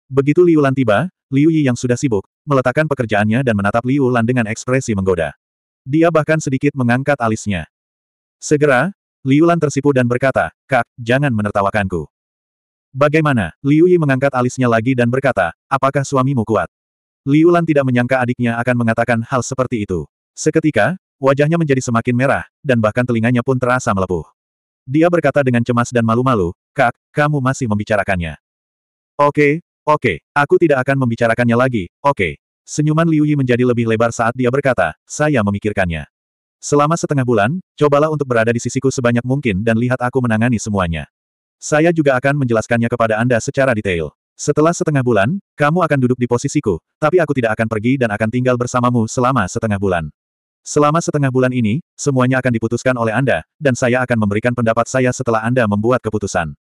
Begitu Liu Lan tiba, Liu Yi yang sudah sibuk, meletakkan pekerjaannya dan menatap Liu Lan dengan ekspresi menggoda. Dia bahkan sedikit mengangkat alisnya. Segera, Liulan tersipu dan berkata, Kak, jangan menertawakanku. Bagaimana? Liu Yi mengangkat alisnya lagi dan berkata, apakah suamimu kuat? Liulan tidak menyangka adiknya akan mengatakan hal seperti itu. Seketika, wajahnya menjadi semakin merah, dan bahkan telinganya pun terasa melepuh. Dia berkata dengan cemas dan malu-malu, Kak, kamu masih membicarakannya. Oke, okay, oke, okay, aku tidak akan membicarakannya lagi, oke. Okay. Senyuman Liu Yi menjadi lebih lebar saat dia berkata, saya memikirkannya. Selama setengah bulan, cobalah untuk berada di sisiku sebanyak mungkin dan lihat aku menangani semuanya. Saya juga akan menjelaskannya kepada Anda secara detail. Setelah setengah bulan, kamu akan duduk di posisiku, tapi aku tidak akan pergi dan akan tinggal bersamamu selama setengah bulan. Selama setengah bulan ini, semuanya akan diputuskan oleh Anda, dan saya akan memberikan pendapat saya setelah Anda membuat keputusan.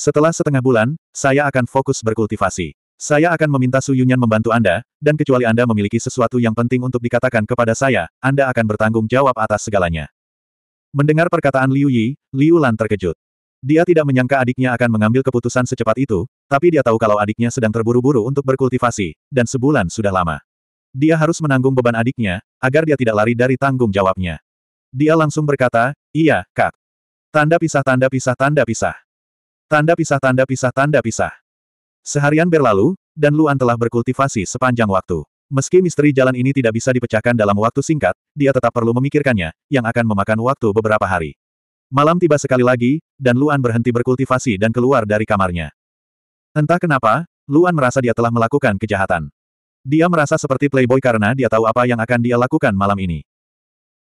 Setelah setengah bulan, saya akan fokus berkultivasi. Saya akan meminta Su Yunyan membantu Anda, dan kecuali Anda memiliki sesuatu yang penting untuk dikatakan kepada saya, Anda akan bertanggung jawab atas segalanya. Mendengar perkataan Liu Yi, Liu Lan terkejut. Dia tidak menyangka adiknya akan mengambil keputusan secepat itu, tapi dia tahu kalau adiknya sedang terburu-buru untuk berkultivasi, dan sebulan sudah lama. Dia harus menanggung beban adiknya, agar dia tidak lari dari tanggung jawabnya. Dia langsung berkata, iya, kak. Tanda pisah tanda pisah tanda pisah. Tanda pisah tanda pisah tanda pisah. Seharian berlalu, dan Luan telah berkultivasi sepanjang waktu. Meski misteri jalan ini tidak bisa dipecahkan dalam waktu singkat, dia tetap perlu memikirkannya, yang akan memakan waktu beberapa hari. Malam tiba sekali lagi, dan Luan berhenti berkultivasi dan keluar dari kamarnya. Entah kenapa, Luan merasa dia telah melakukan kejahatan. Dia merasa seperti playboy karena dia tahu apa yang akan dia lakukan malam ini.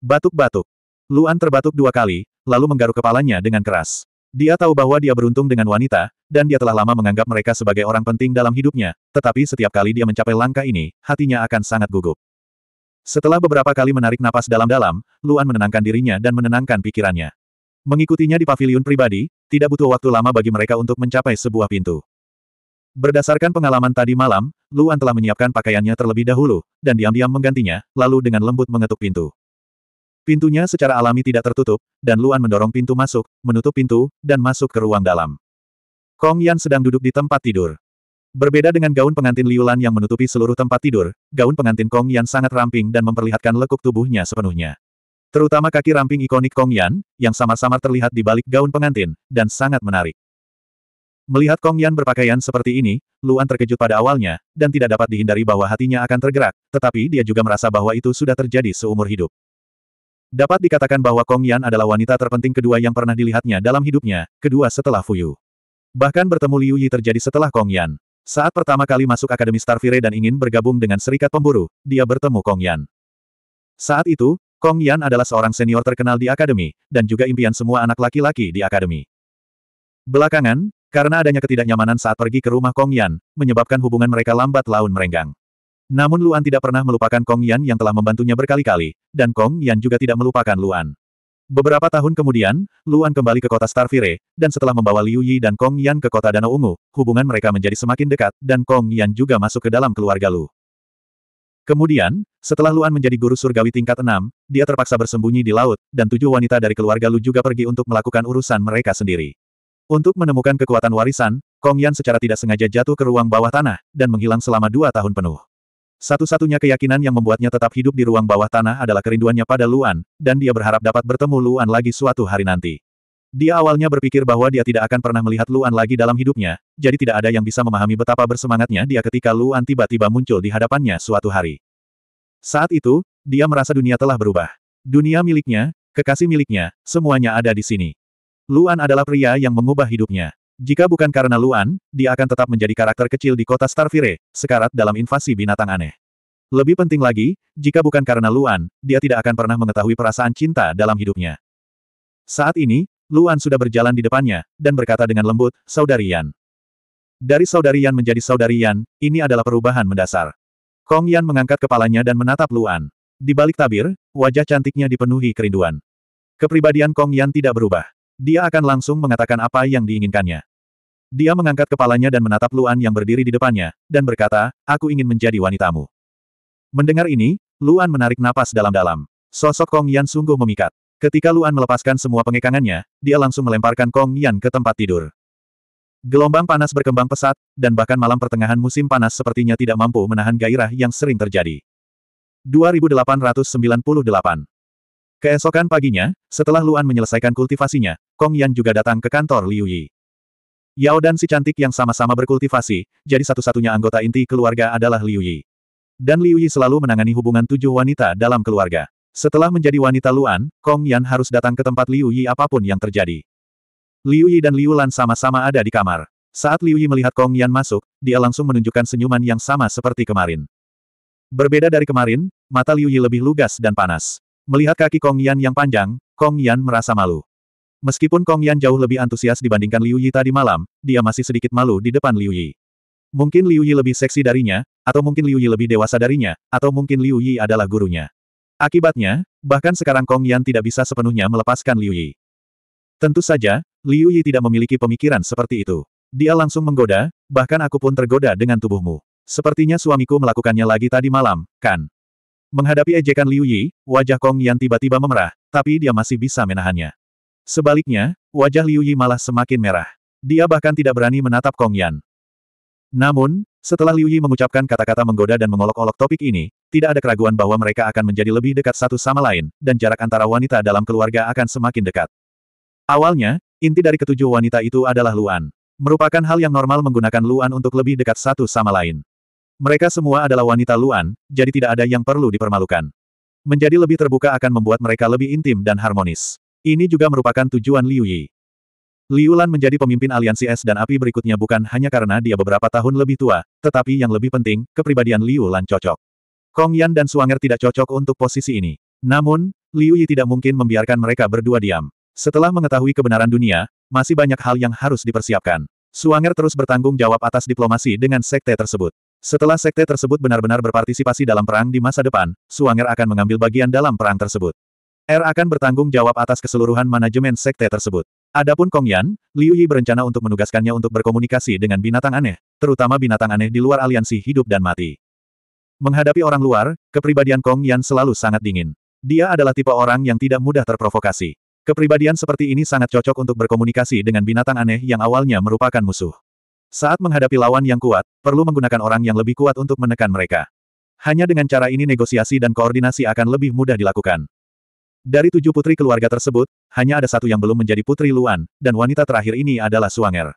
Batuk-batuk. Luan terbatuk dua kali, lalu menggaruk kepalanya dengan keras. Dia tahu bahwa dia beruntung dengan wanita, dan dia telah lama menganggap mereka sebagai orang penting dalam hidupnya, tetapi setiap kali dia mencapai langkah ini, hatinya akan sangat gugup. Setelah beberapa kali menarik napas dalam-dalam, Luan menenangkan dirinya dan menenangkan pikirannya. Mengikutinya di paviliun pribadi, tidak butuh waktu lama bagi mereka untuk mencapai sebuah pintu. Berdasarkan pengalaman tadi malam, Luan telah menyiapkan pakaiannya terlebih dahulu, dan diam-diam menggantinya, lalu dengan lembut mengetuk pintu. Pintunya secara alami tidak tertutup, dan Luan mendorong pintu masuk, menutup pintu, dan masuk ke ruang dalam. Kong Yan sedang duduk di tempat tidur. Berbeda dengan gaun pengantin Liu yang menutupi seluruh tempat tidur, gaun pengantin Kong Yan sangat ramping dan memperlihatkan lekuk tubuhnya sepenuhnya. Terutama kaki ramping ikonik Kong Yan, yang samar-samar terlihat di balik gaun pengantin, dan sangat menarik. Melihat Kong Yan berpakaian seperti ini, Luan terkejut pada awalnya, dan tidak dapat dihindari bahwa hatinya akan tergerak, tetapi dia juga merasa bahwa itu sudah terjadi seumur hidup. Dapat dikatakan bahwa Kong Yan adalah wanita terpenting kedua yang pernah dilihatnya dalam hidupnya, kedua setelah Fuyu. Bahkan bertemu Liu Yi terjadi setelah Kong Yan. Saat pertama kali masuk Akademi Starfire dan ingin bergabung dengan Serikat Pemburu, dia bertemu Kong Yan. Saat itu, Kong Yan adalah seorang senior terkenal di Akademi, dan juga impian semua anak laki-laki di Akademi. Belakangan, karena adanya ketidaknyamanan saat pergi ke rumah Kong Yan, menyebabkan hubungan mereka lambat laun merenggang. Namun Luan tidak pernah melupakan Kong Yan yang telah membantunya berkali-kali, dan Kong Yan juga tidak melupakan Luan. Beberapa tahun kemudian, Luan kembali ke kota Starfire, dan setelah membawa Liu Yi dan Kong Yan ke kota Danau Ungu, hubungan mereka menjadi semakin dekat, dan Kong Yan juga masuk ke dalam keluarga Lu. Kemudian, setelah Luan menjadi guru surgawi tingkat 6, dia terpaksa bersembunyi di laut, dan tujuh wanita dari keluarga Lu juga pergi untuk melakukan urusan mereka sendiri. Untuk menemukan kekuatan warisan, Kong Yan secara tidak sengaja jatuh ke ruang bawah tanah, dan menghilang selama dua tahun penuh. Satu-satunya keyakinan yang membuatnya tetap hidup di ruang bawah tanah adalah kerinduannya pada Luan, dan dia berharap dapat bertemu Luan lagi suatu hari nanti. Dia awalnya berpikir bahwa dia tidak akan pernah melihat Luan lagi dalam hidupnya, jadi tidak ada yang bisa memahami betapa bersemangatnya dia ketika Luan tiba-tiba muncul di hadapannya suatu hari. Saat itu, dia merasa dunia telah berubah. Dunia miliknya, kekasih miliknya, semuanya ada di sini. Luan adalah pria yang mengubah hidupnya. Jika bukan karena Luan, dia akan tetap menjadi karakter kecil di kota Starfire, sekarat dalam invasi binatang aneh. Lebih penting lagi, jika bukan karena Luan, dia tidak akan pernah mengetahui perasaan cinta dalam hidupnya. Saat ini, Luan sudah berjalan di depannya, dan berkata dengan lembut, Saudari Yan. Dari Saudari Yan menjadi Saudari Yan, ini adalah perubahan mendasar. Kong Yan mengangkat kepalanya dan menatap Luan. Di balik tabir, wajah cantiknya dipenuhi kerinduan. Kepribadian Kong Yan tidak berubah. Dia akan langsung mengatakan apa yang diinginkannya. Dia mengangkat kepalanya dan menatap Luan yang berdiri di depannya, dan berkata, aku ingin menjadi wanitamu. Mendengar ini, Luan menarik napas dalam-dalam. Sosok Kong Yan sungguh memikat. Ketika Luan melepaskan semua pengekangannya, dia langsung melemparkan Kong Yan ke tempat tidur. Gelombang panas berkembang pesat, dan bahkan malam pertengahan musim panas sepertinya tidak mampu menahan gairah yang sering terjadi. 2898 Keesokan paginya, setelah Luan menyelesaikan kultivasinya, Kong Yan juga datang ke kantor Liu Yi. Yao dan si cantik yang sama-sama berkultivasi, jadi satu-satunya anggota inti keluarga adalah Liu Yi. Dan Liu Yi selalu menangani hubungan tujuh wanita dalam keluarga. Setelah menjadi wanita Luan, Kong Yan harus datang ke tempat Liu Yi apapun yang terjadi. Liu Yi dan Liu Lan sama-sama ada di kamar. Saat Liu Yi melihat Kong Yan masuk, dia langsung menunjukkan senyuman yang sama seperti kemarin. Berbeda dari kemarin, mata Liu Yi lebih lugas dan panas. Melihat kaki Kong Yan yang panjang, Kong Yan merasa malu. Meskipun Kong Yan jauh lebih antusias dibandingkan Liu Yi tadi malam, dia masih sedikit malu di depan Liu Yi. Mungkin Liu Yi lebih seksi darinya, atau mungkin Liu Yi lebih dewasa darinya, atau mungkin Liu Yi adalah gurunya. Akibatnya, bahkan sekarang Kong Yan tidak bisa sepenuhnya melepaskan Liu Yi. Tentu saja, Liu Yi tidak memiliki pemikiran seperti itu. Dia langsung menggoda, bahkan aku pun tergoda dengan tubuhmu. Sepertinya suamiku melakukannya lagi tadi malam, kan? Menghadapi ejekan Liu Yi, wajah Kong Yan tiba-tiba memerah, tapi dia masih bisa menahannya. Sebaliknya, wajah Liu Yi malah semakin merah. Dia bahkan tidak berani menatap Kong Yan. Namun, setelah Liu Yi mengucapkan kata-kata menggoda dan mengolok-olok topik ini, tidak ada keraguan bahwa mereka akan menjadi lebih dekat satu sama lain, dan jarak antara wanita dalam keluarga akan semakin dekat. Awalnya, inti dari ketujuh wanita itu adalah Luan. Merupakan hal yang normal menggunakan Luan untuk lebih dekat satu sama lain. Mereka semua adalah wanita Luan, jadi tidak ada yang perlu dipermalukan. Menjadi lebih terbuka akan membuat mereka lebih intim dan harmonis. Ini juga merupakan tujuan Liu Yi. Liu Lan menjadi pemimpin aliansi es dan api berikutnya bukan hanya karena dia beberapa tahun lebih tua, tetapi yang lebih penting, kepribadian Liu Lan cocok. Kong Yan dan Suanger tidak cocok untuk posisi ini. Namun, Liu Yi tidak mungkin membiarkan mereka berdua diam. Setelah mengetahui kebenaran dunia, masih banyak hal yang harus dipersiapkan. Suanger terus bertanggung jawab atas diplomasi dengan sekte tersebut. Setelah sekte tersebut benar-benar berpartisipasi dalam perang di masa depan, Suanger akan mengambil bagian dalam perang tersebut. Er akan bertanggung jawab atas keseluruhan manajemen sekte tersebut. Adapun Kong Yan, Liu Yi berencana untuk menugaskannya untuk berkomunikasi dengan binatang aneh, terutama binatang aneh di luar aliansi hidup dan mati. Menghadapi orang luar, kepribadian Kong Yan selalu sangat dingin. Dia adalah tipe orang yang tidak mudah terprovokasi. Kepribadian seperti ini sangat cocok untuk berkomunikasi dengan binatang aneh yang awalnya merupakan musuh. Saat menghadapi lawan yang kuat, perlu menggunakan orang yang lebih kuat untuk menekan mereka. Hanya dengan cara ini negosiasi dan koordinasi akan lebih mudah dilakukan. Dari tujuh putri keluarga tersebut, hanya ada satu yang belum menjadi putri Luan, dan wanita terakhir ini adalah Suanger.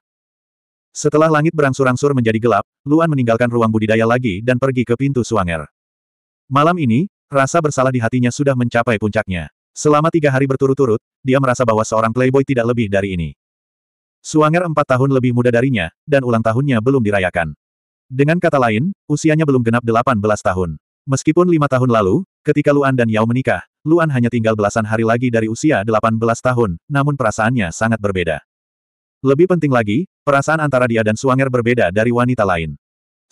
Setelah langit berangsur-angsur menjadi gelap, Luan meninggalkan ruang budidaya lagi dan pergi ke pintu Suanger. Malam ini, rasa bersalah di hatinya sudah mencapai puncaknya. Selama tiga hari berturut-turut, dia merasa bahwa seorang playboy tidak lebih dari ini. Suanger empat tahun lebih muda darinya, dan ulang tahunnya belum dirayakan. Dengan kata lain, usianya belum genap 18 tahun. Meskipun lima tahun lalu, ketika Luan dan Yao menikah, Luan hanya tinggal belasan hari lagi dari usia 18 tahun, namun perasaannya sangat berbeda. Lebih penting lagi, perasaan antara dia dan Suanger berbeda dari wanita lain.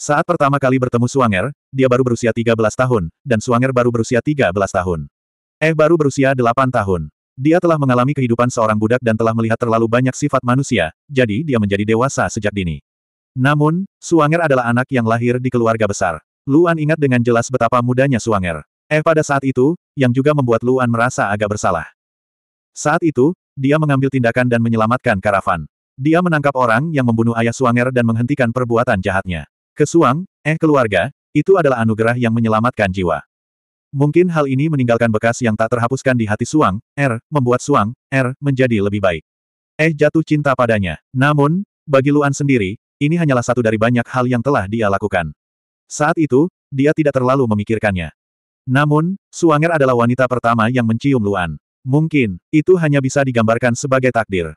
Saat pertama kali bertemu Suanger, dia baru berusia 13 tahun, dan Suanger baru berusia 13 tahun. Eh baru berusia 8 tahun. Dia telah mengalami kehidupan seorang budak dan telah melihat terlalu banyak sifat manusia, jadi dia menjadi dewasa sejak dini. Namun, Suanger adalah anak yang lahir di keluarga besar. Luan ingat dengan jelas betapa mudanya Suanger. Eh pada saat itu, yang juga membuat Luan merasa agak bersalah. Saat itu, dia mengambil tindakan dan menyelamatkan karavan. Dia menangkap orang yang membunuh ayah Suanger dan menghentikan perbuatan jahatnya. Kesuang, eh keluarga, itu adalah anugerah yang menyelamatkan jiwa. Mungkin hal ini meninggalkan bekas yang tak terhapuskan di hati Suang, R, er, membuat Suang, R, er, menjadi lebih baik. Eh jatuh cinta padanya. Namun, bagi Luan sendiri, ini hanyalah satu dari banyak hal yang telah dia lakukan. Saat itu, dia tidak terlalu memikirkannya. Namun, Suang Suanger adalah wanita pertama yang mencium Luan. Mungkin, itu hanya bisa digambarkan sebagai takdir.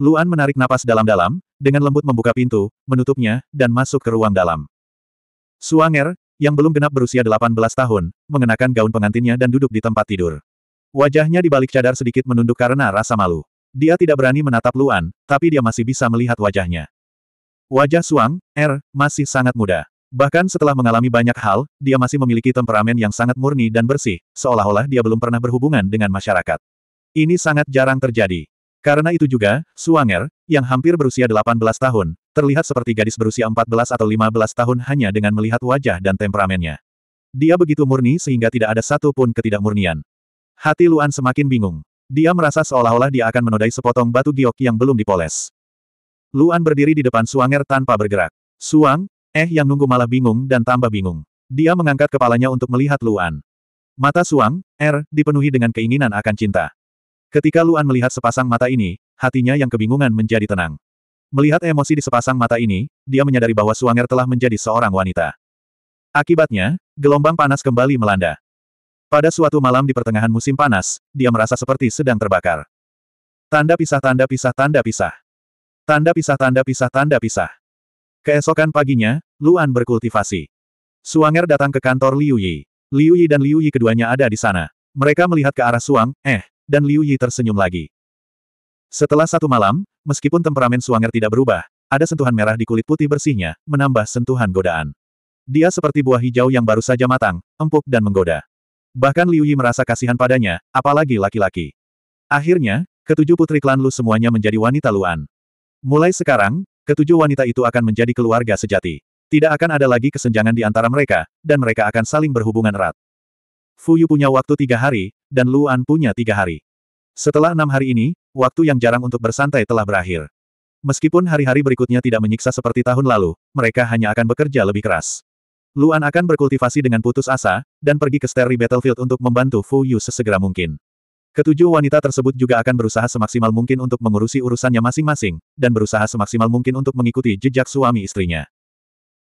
Luan menarik napas dalam-dalam, dengan lembut membuka pintu, menutupnya, dan masuk ke ruang dalam. Suanger, yang belum genap berusia 18 tahun, mengenakan gaun pengantinnya dan duduk di tempat tidur. Wajahnya dibalik cadar sedikit menunduk karena rasa malu. Dia tidak berani menatap Luan, tapi dia masih bisa melihat wajahnya. Wajah Suang, Er masih sangat muda. Bahkan setelah mengalami banyak hal, dia masih memiliki temperamen yang sangat murni dan bersih, seolah-olah dia belum pernah berhubungan dengan masyarakat. Ini sangat jarang terjadi. Karena itu juga, Suang Er, yang hampir berusia 18 tahun, Terlihat seperti gadis berusia 14 atau 15 tahun hanya dengan melihat wajah dan temperamennya. Dia begitu murni sehingga tidak ada satu pun ketidakmurnian. Hati Luan semakin bingung. Dia merasa seolah-olah dia akan menodai sepotong batu giok yang belum dipoles. Luan berdiri di depan Suanger tanpa bergerak. Suang, eh yang nunggu malah bingung dan tambah bingung. Dia mengangkat kepalanya untuk melihat Luan. Mata Suang, Er, dipenuhi dengan keinginan akan cinta. Ketika Luan melihat sepasang mata ini, hatinya yang kebingungan menjadi tenang. Melihat emosi di sepasang mata ini, dia menyadari bahwa Suanger telah menjadi seorang wanita. Akibatnya, gelombang panas kembali melanda. Pada suatu malam di pertengahan musim panas, dia merasa seperti sedang terbakar. Tanda pisah tanda pisah tanda pisah. Tanda pisah tanda pisah tanda pisah. Keesokan paginya, Luan berkultivasi. Suanger datang ke kantor Liu Yi. Liu Yi dan Liu Yi keduanya ada di sana. Mereka melihat ke arah Suang, eh, dan Liu Yi tersenyum lagi. Setelah satu malam, Meskipun temperamen Suanger tidak berubah, ada sentuhan merah di kulit putih bersihnya, menambah sentuhan godaan. Dia seperti buah hijau yang baru saja matang, empuk dan menggoda. Bahkan Liu Yi merasa kasihan padanya, apalagi laki-laki. Akhirnya, ketujuh putri klan Lu semuanya menjadi wanita Luan. Mulai sekarang, ketujuh wanita itu akan menjadi keluarga sejati. Tidak akan ada lagi kesenjangan di antara mereka, dan mereka akan saling berhubungan erat. Fuyu punya waktu tiga hari, dan Luan punya tiga hari. Setelah enam hari ini, waktu yang jarang untuk bersantai telah berakhir. Meskipun hari-hari berikutnya tidak menyiksa seperti tahun lalu, mereka hanya akan bekerja lebih keras. Luan akan berkultivasi dengan putus asa, dan pergi ke Sterry Battlefield untuk membantu Fu Yu sesegera mungkin. Ketujuh wanita tersebut juga akan berusaha semaksimal mungkin untuk mengurusi urusannya masing-masing, dan berusaha semaksimal mungkin untuk mengikuti jejak suami istrinya.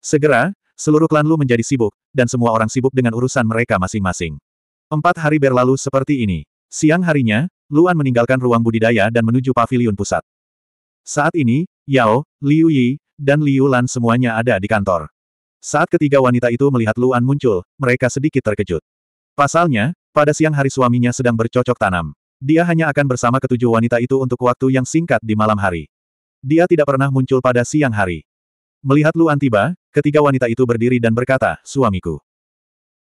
Segera, seluruh klan Lu menjadi sibuk, dan semua orang sibuk dengan urusan mereka masing-masing. Empat hari berlalu seperti ini. Siang harinya, Luan meninggalkan ruang budidaya dan menuju pavilion pusat. Saat ini, Yao, Liu Yi, dan Liu Lan semuanya ada di kantor. Saat ketiga wanita itu melihat Luan muncul, mereka sedikit terkejut. Pasalnya, pada siang hari suaminya sedang bercocok tanam. Dia hanya akan bersama ketujuh wanita itu untuk waktu yang singkat di malam hari. Dia tidak pernah muncul pada siang hari. Melihat Luan tiba, ketiga wanita itu berdiri dan berkata, suamiku.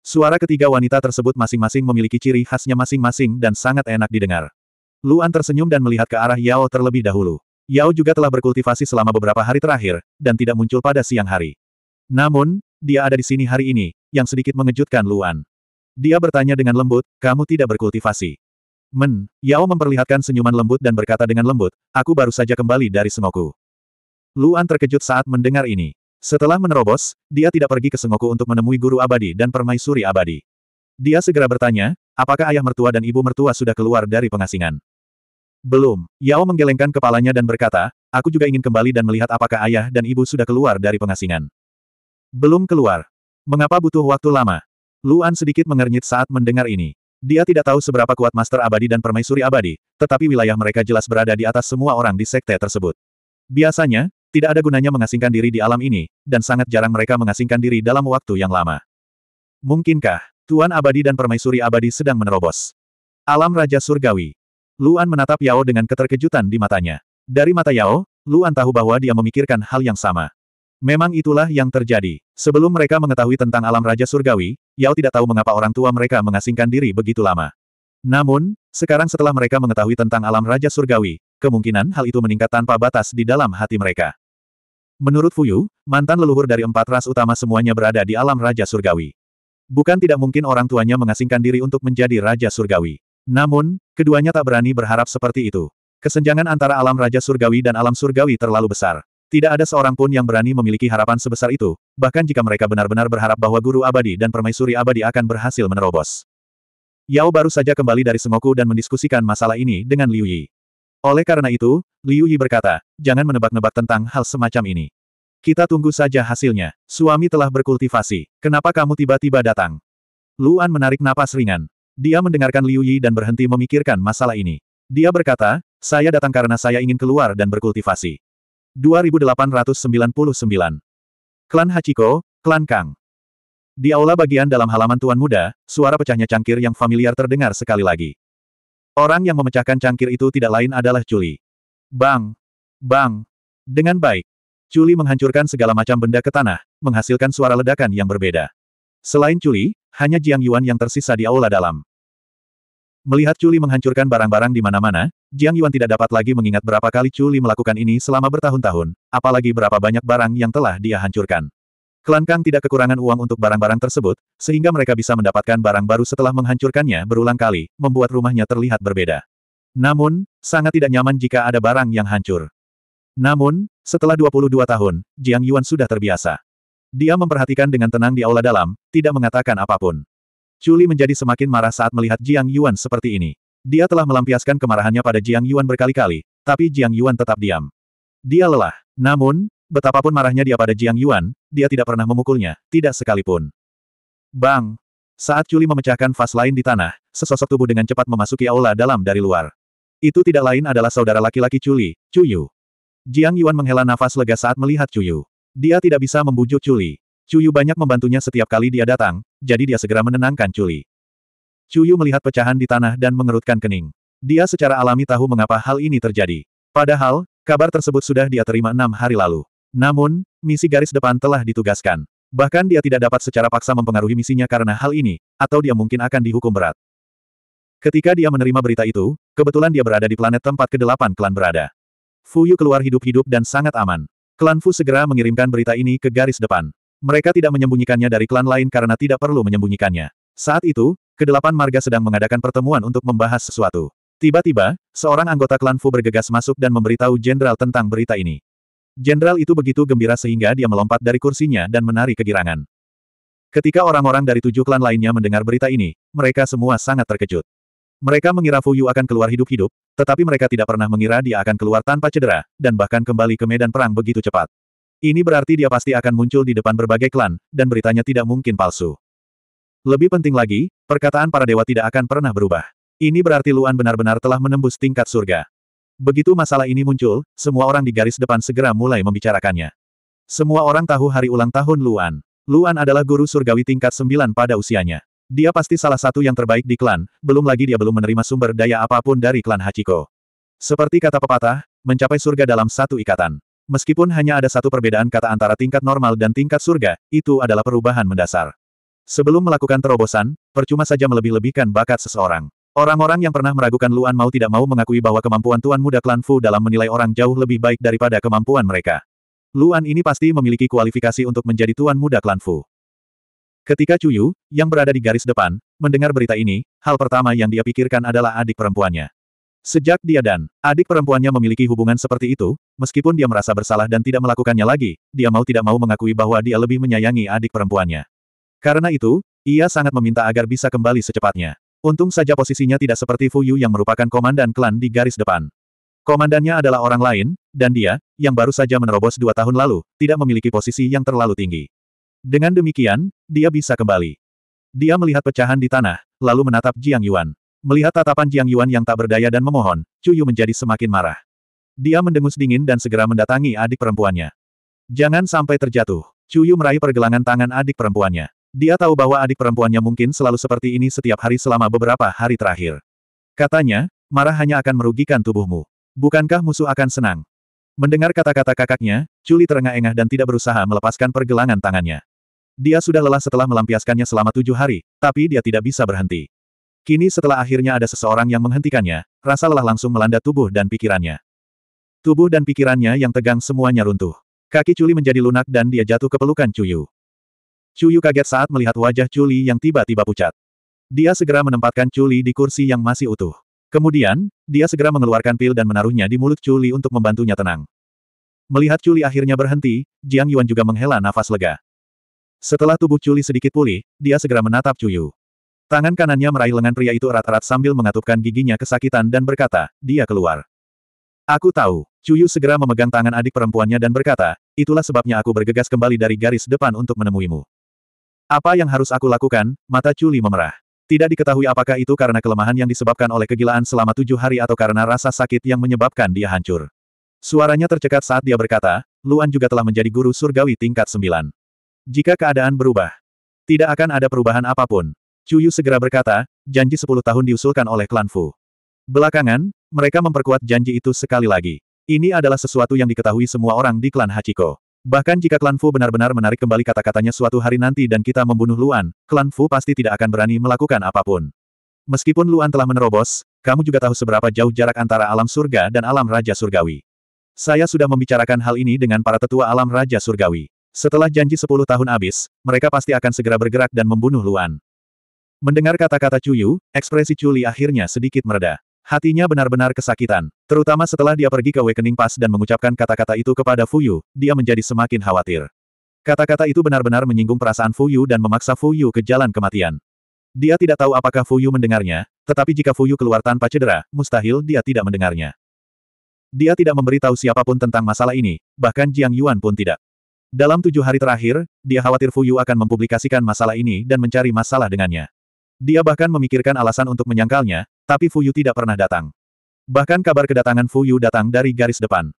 Suara ketiga wanita tersebut masing-masing memiliki ciri khasnya masing-masing dan sangat enak didengar. Luan tersenyum dan melihat ke arah Yao terlebih dahulu. Yao juga telah berkultivasi selama beberapa hari terakhir, dan tidak muncul pada siang hari. Namun, dia ada di sini hari ini, yang sedikit mengejutkan Luan. Dia bertanya dengan lembut, kamu tidak berkultivasi. Men, Yao memperlihatkan senyuman lembut dan berkata dengan lembut, aku baru saja kembali dari semoku. Luan terkejut saat mendengar ini. Setelah menerobos, dia tidak pergi ke Sengoku untuk menemui guru abadi dan permaisuri abadi. Dia segera bertanya, apakah ayah mertua dan ibu mertua sudah keluar dari pengasingan? Belum. Yao menggelengkan kepalanya dan berkata, aku juga ingin kembali dan melihat apakah ayah dan ibu sudah keluar dari pengasingan. Belum keluar. Mengapa butuh waktu lama? Luan sedikit mengernyit saat mendengar ini. Dia tidak tahu seberapa kuat Master Abadi dan Permaisuri Abadi, tetapi wilayah mereka jelas berada di atas semua orang di sekte tersebut. Biasanya, tidak ada gunanya mengasingkan diri di alam ini, dan sangat jarang mereka mengasingkan diri dalam waktu yang lama. Mungkinkah, Tuan Abadi dan Permaisuri Abadi sedang menerobos? Alam Raja Surgawi. Luan menatap Yao dengan keterkejutan di matanya. Dari mata Yao, Luan tahu bahwa dia memikirkan hal yang sama. Memang itulah yang terjadi. Sebelum mereka mengetahui tentang alam Raja Surgawi, Yao tidak tahu mengapa orang tua mereka mengasingkan diri begitu lama. Namun, sekarang setelah mereka mengetahui tentang alam Raja Surgawi, kemungkinan hal itu meningkat tanpa batas di dalam hati mereka. Menurut Fuyu, mantan leluhur dari empat ras utama semuanya berada di alam Raja Surgawi. Bukan tidak mungkin orang tuanya mengasingkan diri untuk menjadi Raja Surgawi. Namun, keduanya tak berani berharap seperti itu. Kesenjangan antara alam Raja Surgawi dan alam Surgawi terlalu besar. Tidak ada seorang pun yang berani memiliki harapan sebesar itu, bahkan jika mereka benar-benar berharap bahwa guru abadi dan permaisuri abadi akan berhasil menerobos. Yao baru saja kembali dari Sengoku dan mendiskusikan masalah ini dengan Liu Yi. Oleh karena itu, Liu Yi berkata, jangan menebak-nebak tentang hal semacam ini. Kita tunggu saja hasilnya. Suami telah berkultivasi. Kenapa kamu tiba-tiba datang? Luan menarik napas ringan. Dia mendengarkan Liu Yi dan berhenti memikirkan masalah ini. Dia berkata, saya datang karena saya ingin keluar dan berkultivasi. 2899. Klan Hachiko, Klan Kang. Di aula bagian dalam halaman Tuan Muda, suara pecahnya cangkir yang familiar terdengar sekali lagi. Orang yang memecahkan cangkir itu tidak lain adalah Juli. Bang! Bang! Dengan baik, Culi menghancurkan segala macam benda ke tanah, menghasilkan suara ledakan yang berbeda. Selain Culi, hanya Jiang Yuan yang tersisa di aula dalam. Melihat Culi menghancurkan barang-barang di mana-mana, Jiang Yuan tidak dapat lagi mengingat berapa kali Culi melakukan ini selama bertahun-tahun, apalagi berapa banyak barang yang telah dia hancurkan. Klan Kang tidak kekurangan uang untuk barang-barang tersebut, sehingga mereka bisa mendapatkan barang baru setelah menghancurkannya berulang kali, membuat rumahnya terlihat berbeda. Namun, sangat tidak nyaman jika ada barang yang hancur. Namun, setelah 22 tahun, Jiang Yuan sudah terbiasa. Dia memperhatikan dengan tenang di aula dalam, tidak mengatakan apapun. Chuli menjadi semakin marah saat melihat Jiang Yuan seperti ini. Dia telah melampiaskan kemarahannya pada Jiang Yuan berkali-kali, tapi Jiang Yuan tetap diam. Dia lelah. Namun, betapapun marahnya dia pada Jiang Yuan, dia tidak pernah memukulnya, tidak sekalipun. Bang! Saat Chuli memecahkan vas lain di tanah, sesosok tubuh dengan cepat memasuki aula dalam dari luar. Itu tidak lain adalah saudara laki-laki Chuli, Chuyu. Jiang Yuan menghela nafas lega saat melihat Cuyu. Dia tidak bisa membujuk Culi. Cuyu banyak membantunya setiap kali dia datang, jadi dia segera menenangkan Culi. Cuyu melihat pecahan di tanah dan mengerutkan kening. Dia secara alami tahu mengapa hal ini terjadi. Padahal, kabar tersebut sudah dia terima enam hari lalu. Namun, misi garis depan telah ditugaskan. Bahkan dia tidak dapat secara paksa mempengaruhi misinya karena hal ini, atau dia mungkin akan dihukum berat. Ketika dia menerima berita itu, kebetulan dia berada di planet tempat kedelapan klan berada. Fu Yu keluar hidup-hidup dan sangat aman. Klan Fu segera mengirimkan berita ini ke garis depan. Mereka tidak menyembunyikannya dari klan lain karena tidak perlu menyembunyikannya. Saat itu, kedelapan marga sedang mengadakan pertemuan untuk membahas sesuatu. Tiba-tiba, seorang anggota klan Fu bergegas masuk dan memberitahu jenderal tentang berita ini. Jenderal itu begitu gembira sehingga dia melompat dari kursinya dan menari kegirangan. Ketika orang-orang dari tujuh klan lainnya mendengar berita ini, mereka semua sangat terkejut. Mereka mengira Fu Yu akan keluar hidup-hidup, tetapi mereka tidak pernah mengira dia akan keluar tanpa cedera, dan bahkan kembali ke medan perang begitu cepat. Ini berarti dia pasti akan muncul di depan berbagai klan, dan beritanya tidak mungkin palsu. Lebih penting lagi, perkataan para dewa tidak akan pernah berubah. Ini berarti Luan benar-benar telah menembus tingkat surga. Begitu masalah ini muncul, semua orang di garis depan segera mulai membicarakannya. Semua orang tahu hari ulang tahun Luan. Luan adalah guru surgawi tingkat 9 pada usianya. Dia pasti salah satu yang terbaik di klan, belum lagi dia belum menerima sumber daya apapun dari klan Hachiko. Seperti kata pepatah, mencapai surga dalam satu ikatan. Meskipun hanya ada satu perbedaan kata antara tingkat normal dan tingkat surga, itu adalah perubahan mendasar. Sebelum melakukan terobosan, percuma saja melebih-lebihkan bakat seseorang. Orang-orang yang pernah meragukan Luan mau tidak mau mengakui bahwa kemampuan Tuan Muda Klan Fu dalam menilai orang jauh lebih baik daripada kemampuan mereka. Luan ini pasti memiliki kualifikasi untuk menjadi Tuan Muda Klan Fu. Ketika Cuyu, yang berada di garis depan, mendengar berita ini, hal pertama yang dia pikirkan adalah adik perempuannya. Sejak dia dan adik perempuannya memiliki hubungan seperti itu, meskipun dia merasa bersalah dan tidak melakukannya lagi, dia mau tidak mau mengakui bahwa dia lebih menyayangi adik perempuannya. Karena itu, ia sangat meminta agar bisa kembali secepatnya. Untung saja posisinya tidak seperti Fu Yu yang merupakan komandan klan di garis depan. Komandannya adalah orang lain, dan dia, yang baru saja menerobos dua tahun lalu, tidak memiliki posisi yang terlalu tinggi. Dengan demikian, dia bisa kembali. Dia melihat pecahan di tanah, lalu menatap Jiang Yuan. Melihat tatapan Jiang Yuan yang tak berdaya dan memohon, Chu Yu menjadi semakin marah. Dia mendengus dingin dan segera mendatangi adik perempuannya. Jangan sampai terjatuh. Chu Yu meraih pergelangan tangan adik perempuannya. Dia tahu bahwa adik perempuannya mungkin selalu seperti ini setiap hari selama beberapa hari terakhir. Katanya, marah hanya akan merugikan tubuhmu. Bukankah musuh akan senang? Mendengar kata-kata kakaknya, Culi terengah-engah dan tidak berusaha melepaskan pergelangan tangannya. Dia sudah lelah setelah melampiaskannya selama tujuh hari, tapi dia tidak bisa berhenti. Kini setelah akhirnya ada seseorang yang menghentikannya, rasa lelah langsung melanda tubuh dan pikirannya. Tubuh dan pikirannya yang tegang semuanya runtuh. Kaki Culi menjadi lunak dan dia jatuh ke pelukan Cuyu. Cuyu kaget saat melihat wajah Culi yang tiba-tiba pucat. Dia segera menempatkan Culi di kursi yang masih utuh. Kemudian, dia segera mengeluarkan pil dan menaruhnya di mulut Culi untuk membantunya tenang. Melihat Culi akhirnya berhenti, Jiang Yuan juga menghela nafas lega. Setelah tubuh Culi sedikit pulih, dia segera menatap Cuyu. Tangan kanannya meraih lengan pria itu erat-erat sambil mengatupkan giginya kesakitan dan berkata, dia keluar. Aku tahu. Cuyu segera memegang tangan adik perempuannya dan berkata, itulah sebabnya aku bergegas kembali dari garis depan untuk menemuimu. Apa yang harus aku lakukan? Mata Culi memerah. Tidak diketahui apakah itu karena kelemahan yang disebabkan oleh kegilaan selama tujuh hari atau karena rasa sakit yang menyebabkan dia hancur. Suaranya tercekat saat dia berkata, Luan juga telah menjadi guru surgawi tingkat sembilan. Jika keadaan berubah, tidak akan ada perubahan apapun. Cuyu segera berkata, janji 10 tahun diusulkan oleh klan Fu. Belakangan, mereka memperkuat janji itu sekali lagi. Ini adalah sesuatu yang diketahui semua orang di klan Hachiko. Bahkan jika klan Fu benar-benar menarik kembali kata-katanya suatu hari nanti dan kita membunuh Luan, klan Fu pasti tidak akan berani melakukan apapun. Meskipun Luan telah menerobos, kamu juga tahu seberapa jauh jarak antara alam surga dan alam raja surgawi. Saya sudah membicarakan hal ini dengan para tetua alam raja surgawi. Setelah janji sepuluh tahun habis, mereka pasti akan segera bergerak dan membunuh Luan. Mendengar kata-kata Cuyu, ekspresi Culi akhirnya sedikit mereda. Hatinya benar-benar kesakitan, terutama setelah dia pergi ke Awakening Pass dan mengucapkan kata-kata itu kepada Fuyu, dia menjadi semakin khawatir. Kata-kata itu benar-benar menyinggung perasaan Fuyu dan memaksa Fuyu ke jalan kematian. Dia tidak tahu apakah Fuyu mendengarnya, tetapi jika Fuyu keluar tanpa cedera, mustahil dia tidak mendengarnya. Dia tidak memberitahu siapapun tentang masalah ini, bahkan Jiang Yuan pun tidak. Dalam tujuh hari terakhir, dia khawatir Fu Yu akan mempublikasikan masalah ini dan mencari masalah dengannya. Dia bahkan memikirkan alasan untuk menyangkalnya, tapi Fu Yu tidak pernah datang. Bahkan kabar kedatangan Fu Yu datang dari garis depan.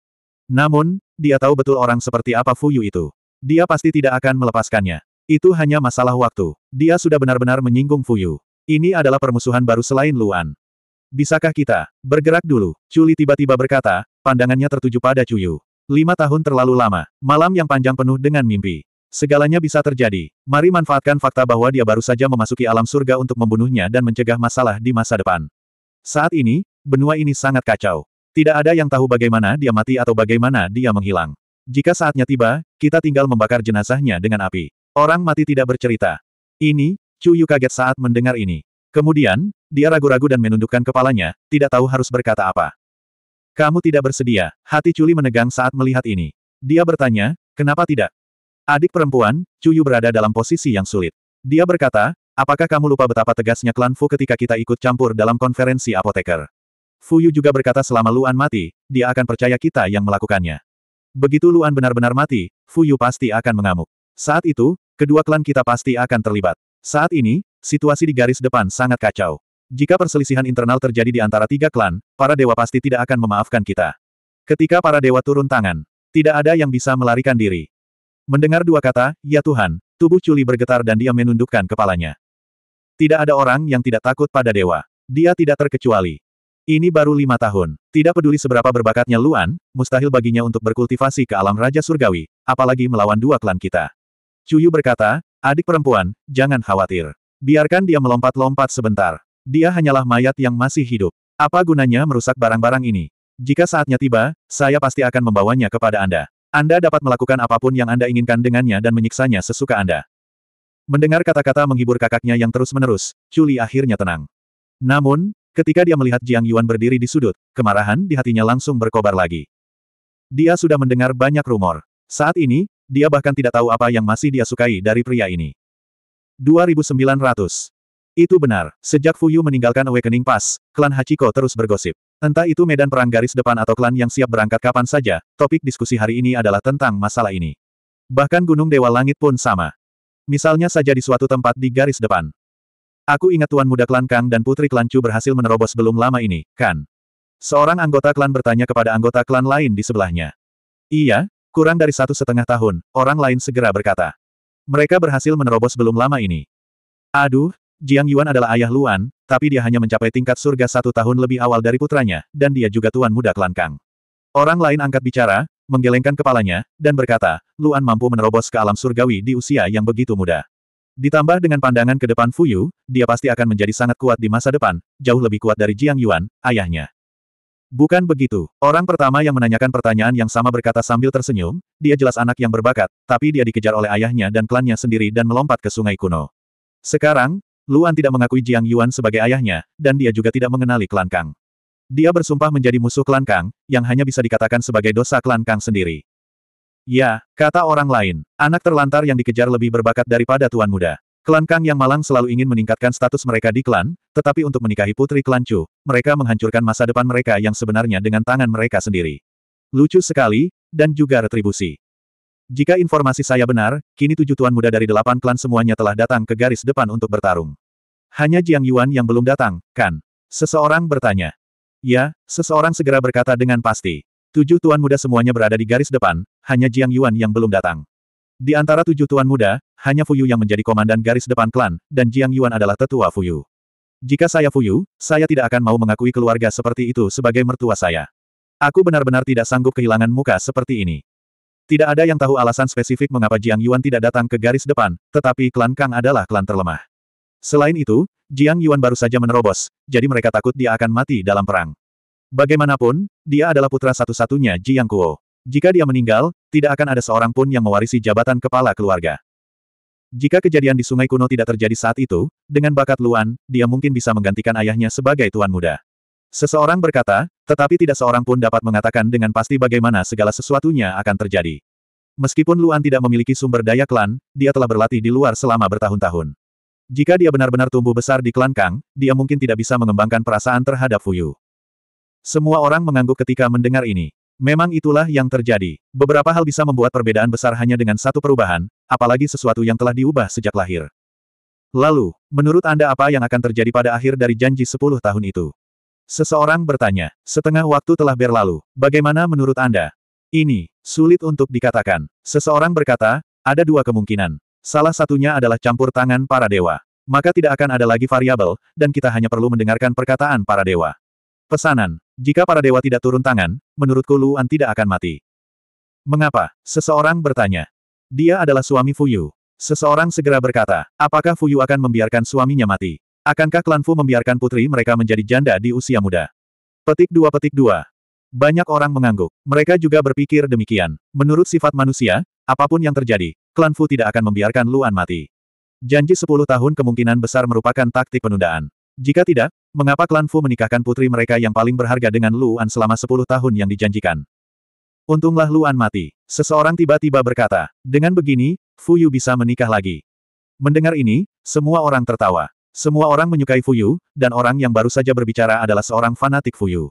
Namun, dia tahu betul orang seperti apa Fu Yu itu. Dia pasti tidak akan melepaskannya. Itu hanya masalah waktu. Dia sudah benar-benar menyinggung Fu Yu. Ini adalah permusuhan baru selain Luan. Bisakah kita bergerak dulu? Culi tiba-tiba berkata, pandangannya tertuju pada Cuyu. Lima tahun terlalu lama, malam yang panjang penuh dengan mimpi. Segalanya bisa terjadi. Mari manfaatkan fakta bahwa dia baru saja memasuki alam surga untuk membunuhnya dan mencegah masalah di masa depan. Saat ini, benua ini sangat kacau. Tidak ada yang tahu bagaimana dia mati atau bagaimana dia menghilang. Jika saatnya tiba, kita tinggal membakar jenazahnya dengan api. Orang mati tidak bercerita. Ini, Chu Yu kaget saat mendengar ini. Kemudian, dia ragu-ragu dan menundukkan kepalanya, tidak tahu harus berkata apa. Kamu tidak bersedia, hati Culi menegang saat melihat ini. Dia bertanya, kenapa tidak? Adik perempuan, Cuyu berada dalam posisi yang sulit. Dia berkata, apakah kamu lupa betapa tegasnya klan Fu ketika kita ikut campur dalam konferensi apoteker? Fu Yu juga berkata selama Luan mati, dia akan percaya kita yang melakukannya. Begitu Luan benar-benar mati, Fu Yu pasti akan mengamuk. Saat itu, kedua klan kita pasti akan terlibat. Saat ini, situasi di garis depan sangat kacau. Jika perselisihan internal terjadi di antara tiga klan, para dewa pasti tidak akan memaafkan kita. Ketika para dewa turun tangan, tidak ada yang bisa melarikan diri. Mendengar dua kata, ya Tuhan, tubuh Culi bergetar dan dia menundukkan kepalanya. Tidak ada orang yang tidak takut pada dewa. Dia tidak terkecuali. Ini baru lima tahun. Tidak peduli seberapa berbakatnya Luan, mustahil baginya untuk berkultivasi ke alam Raja Surgawi, apalagi melawan dua klan kita. Cuyu berkata, adik perempuan, jangan khawatir. Biarkan dia melompat-lompat sebentar. Dia hanyalah mayat yang masih hidup. Apa gunanya merusak barang-barang ini? Jika saatnya tiba, saya pasti akan membawanya kepada Anda. Anda dapat melakukan apapun yang Anda inginkan dengannya dan menyiksanya sesuka Anda. Mendengar kata-kata menghibur kakaknya yang terus-menerus, Chuli akhirnya tenang. Namun, ketika dia melihat Jiang Yuan berdiri di sudut, kemarahan di hatinya langsung berkobar lagi. Dia sudah mendengar banyak rumor. Saat ini, dia bahkan tidak tahu apa yang masih dia sukai dari pria ini. 2900 itu benar, sejak Fuyu meninggalkan Awakening Pass, klan Hachiko terus bergosip. Entah itu medan perang garis depan atau klan yang siap berangkat kapan saja, topik diskusi hari ini adalah tentang masalah ini. Bahkan Gunung Dewa Langit pun sama. Misalnya saja di suatu tempat di garis depan. Aku ingat Tuan Muda Klan Kang dan Putri Klan Chu berhasil menerobos belum lama ini, kan? Seorang anggota klan bertanya kepada anggota klan lain di sebelahnya. Iya, kurang dari satu setengah tahun, orang lain segera berkata. Mereka berhasil menerobos belum lama ini. Aduh, Jiang Yuan adalah ayah Luan, tapi dia hanya mencapai tingkat surga satu tahun lebih awal dari putranya, dan dia juga tuan muda klan Kang. Orang lain angkat bicara, menggelengkan kepalanya, dan berkata, Luan mampu menerobos ke alam surgawi di usia yang begitu muda. Ditambah dengan pandangan ke depan Fuyu, dia pasti akan menjadi sangat kuat di masa depan, jauh lebih kuat dari Jiang Yuan, ayahnya. Bukan begitu, orang pertama yang menanyakan pertanyaan yang sama berkata sambil tersenyum, dia jelas anak yang berbakat, tapi dia dikejar oleh ayahnya dan klannya sendiri dan melompat ke sungai kuno. Sekarang, Luan tidak mengakui Jiang Yuan sebagai ayahnya, dan dia juga tidak mengenali klan Kang. Dia bersumpah menjadi musuh klan Kang, yang hanya bisa dikatakan sebagai dosa klan Kang sendiri. Ya, kata orang lain, anak terlantar yang dikejar lebih berbakat daripada tuan muda. Klan Kang yang malang selalu ingin meningkatkan status mereka di klan, tetapi untuk menikahi putri klan Chu, mereka menghancurkan masa depan mereka yang sebenarnya dengan tangan mereka sendiri. Lucu sekali, dan juga retribusi. Jika informasi saya benar, kini tujuh tuan muda dari delapan klan semuanya telah datang ke garis depan untuk bertarung. Hanya Jiang Yuan yang belum datang, kan? Seseorang bertanya. Ya, seseorang segera berkata dengan pasti. Tujuh tuan muda semuanya berada di garis depan, hanya Jiang Yuan yang belum datang. Di antara tujuh tuan muda, hanya Fuyu yang menjadi komandan garis depan klan, dan Jiang Yuan adalah tetua Fuyu. Jika saya Fuyu, saya tidak akan mau mengakui keluarga seperti itu sebagai mertua saya. Aku benar-benar tidak sanggup kehilangan muka seperti ini. Tidak ada yang tahu alasan spesifik mengapa Jiang Yuan tidak datang ke garis depan, tetapi klan Kang adalah klan terlemah. Selain itu, Jiang Yuan baru saja menerobos, jadi mereka takut dia akan mati dalam perang. Bagaimanapun, dia adalah putra satu-satunya Jiang Kuo. Jika dia meninggal, tidak akan ada seorang pun yang mewarisi jabatan kepala keluarga. Jika kejadian di sungai kuno tidak terjadi saat itu, dengan bakat Luan, dia mungkin bisa menggantikan ayahnya sebagai tuan muda. Seseorang berkata, tetapi tidak seorang pun dapat mengatakan dengan pasti bagaimana segala sesuatunya akan terjadi. Meskipun Luan tidak memiliki sumber daya klan, dia telah berlatih di luar selama bertahun-tahun. Jika dia benar-benar tumbuh besar di klan Kang, dia mungkin tidak bisa mengembangkan perasaan terhadap Fuyu. Semua orang mengangguk ketika mendengar ini. Memang itulah yang terjadi. Beberapa hal bisa membuat perbedaan besar hanya dengan satu perubahan, apalagi sesuatu yang telah diubah sejak lahir. Lalu, menurut Anda apa yang akan terjadi pada akhir dari janji 10 tahun itu? Seseorang bertanya, setengah waktu telah berlalu, bagaimana menurut Anda? Ini, sulit untuk dikatakan. Seseorang berkata, ada dua kemungkinan. Salah satunya adalah campur tangan para dewa. Maka tidak akan ada lagi variabel, dan kita hanya perlu mendengarkan perkataan para dewa. Pesanan, jika para dewa tidak turun tangan, menurutku Luan tidak akan mati. Mengapa? Seseorang bertanya. Dia adalah suami Fuyu. Seseorang segera berkata, apakah Fuyu akan membiarkan suaminya mati? Akankah klan Fu membiarkan putri mereka menjadi janda di usia muda? Petik dua petik dua. Banyak orang mengangguk. Mereka juga berpikir demikian. Menurut sifat manusia, apapun yang terjadi, klan Fu tidak akan membiarkan Luan mati. Janji 10 tahun kemungkinan besar merupakan taktik penundaan. Jika tidak, mengapa klan Fu menikahkan putri mereka yang paling berharga dengan Luan selama 10 tahun yang dijanjikan? Untunglah Luan mati. Seseorang tiba-tiba berkata, dengan begini, Fu Yu bisa menikah lagi. Mendengar ini, semua orang tertawa. Semua orang menyukai Fuyu, dan orang yang baru saja berbicara adalah seorang fanatik Fuyu.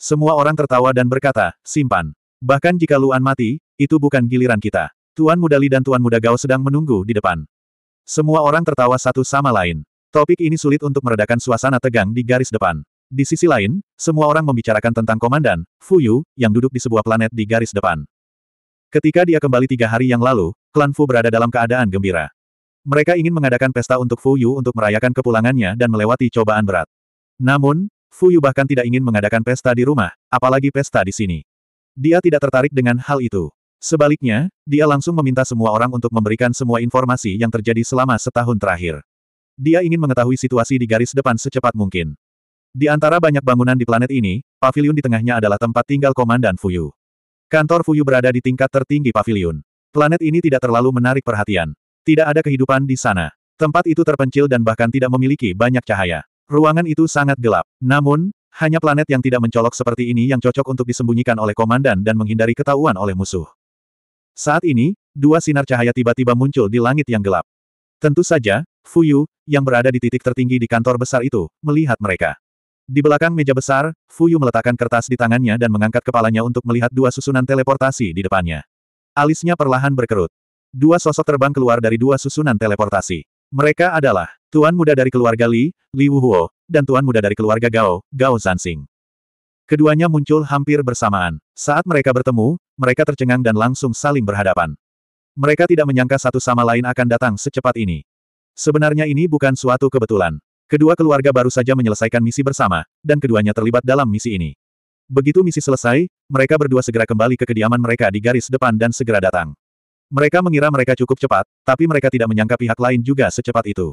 Semua orang tertawa dan berkata, simpan. Bahkan jika Luan mati, itu bukan giliran kita. Tuan Muda Li dan Tuan Muda Gao sedang menunggu di depan. Semua orang tertawa satu sama lain. Topik ini sulit untuk meredakan suasana tegang di garis depan. Di sisi lain, semua orang membicarakan tentang komandan, Fuyu, yang duduk di sebuah planet di garis depan. Ketika dia kembali tiga hari yang lalu, klan Fu berada dalam keadaan gembira. Mereka ingin mengadakan pesta untuk Fu Yu untuk merayakan kepulangannya dan melewati cobaan berat. Namun, Fu Yu bahkan tidak ingin mengadakan pesta di rumah, apalagi pesta di sini. Dia tidak tertarik dengan hal itu. Sebaliknya, dia langsung meminta semua orang untuk memberikan semua informasi yang terjadi selama setahun terakhir. Dia ingin mengetahui situasi di garis depan secepat mungkin. Di antara banyak bangunan di planet ini, pavilion di tengahnya adalah tempat tinggal Komandan Fuyu. Kantor Fuyu berada di tingkat tertinggi pavilion. Planet ini tidak terlalu menarik perhatian. Tidak ada kehidupan di sana. Tempat itu terpencil dan bahkan tidak memiliki banyak cahaya. Ruangan itu sangat gelap. Namun, hanya planet yang tidak mencolok seperti ini yang cocok untuk disembunyikan oleh komandan dan menghindari ketahuan oleh musuh. Saat ini, dua sinar cahaya tiba-tiba muncul di langit yang gelap. Tentu saja, Fuyu, yang berada di titik tertinggi di kantor besar itu, melihat mereka. Di belakang meja besar, Fuyu meletakkan kertas di tangannya dan mengangkat kepalanya untuk melihat dua susunan teleportasi di depannya. Alisnya perlahan berkerut. Dua sosok terbang keluar dari dua susunan teleportasi. Mereka adalah Tuan Muda dari keluarga Li, Li Wuhuo, dan Tuan Muda dari keluarga Gao, Gao Zansing. Keduanya muncul hampir bersamaan. Saat mereka bertemu, mereka tercengang dan langsung saling berhadapan. Mereka tidak menyangka satu sama lain akan datang secepat ini. Sebenarnya ini bukan suatu kebetulan. Kedua keluarga baru saja menyelesaikan misi bersama, dan keduanya terlibat dalam misi ini. Begitu misi selesai, mereka berdua segera kembali ke kediaman mereka di garis depan dan segera datang. Mereka mengira mereka cukup cepat, tapi mereka tidak menyangka pihak lain juga secepat itu.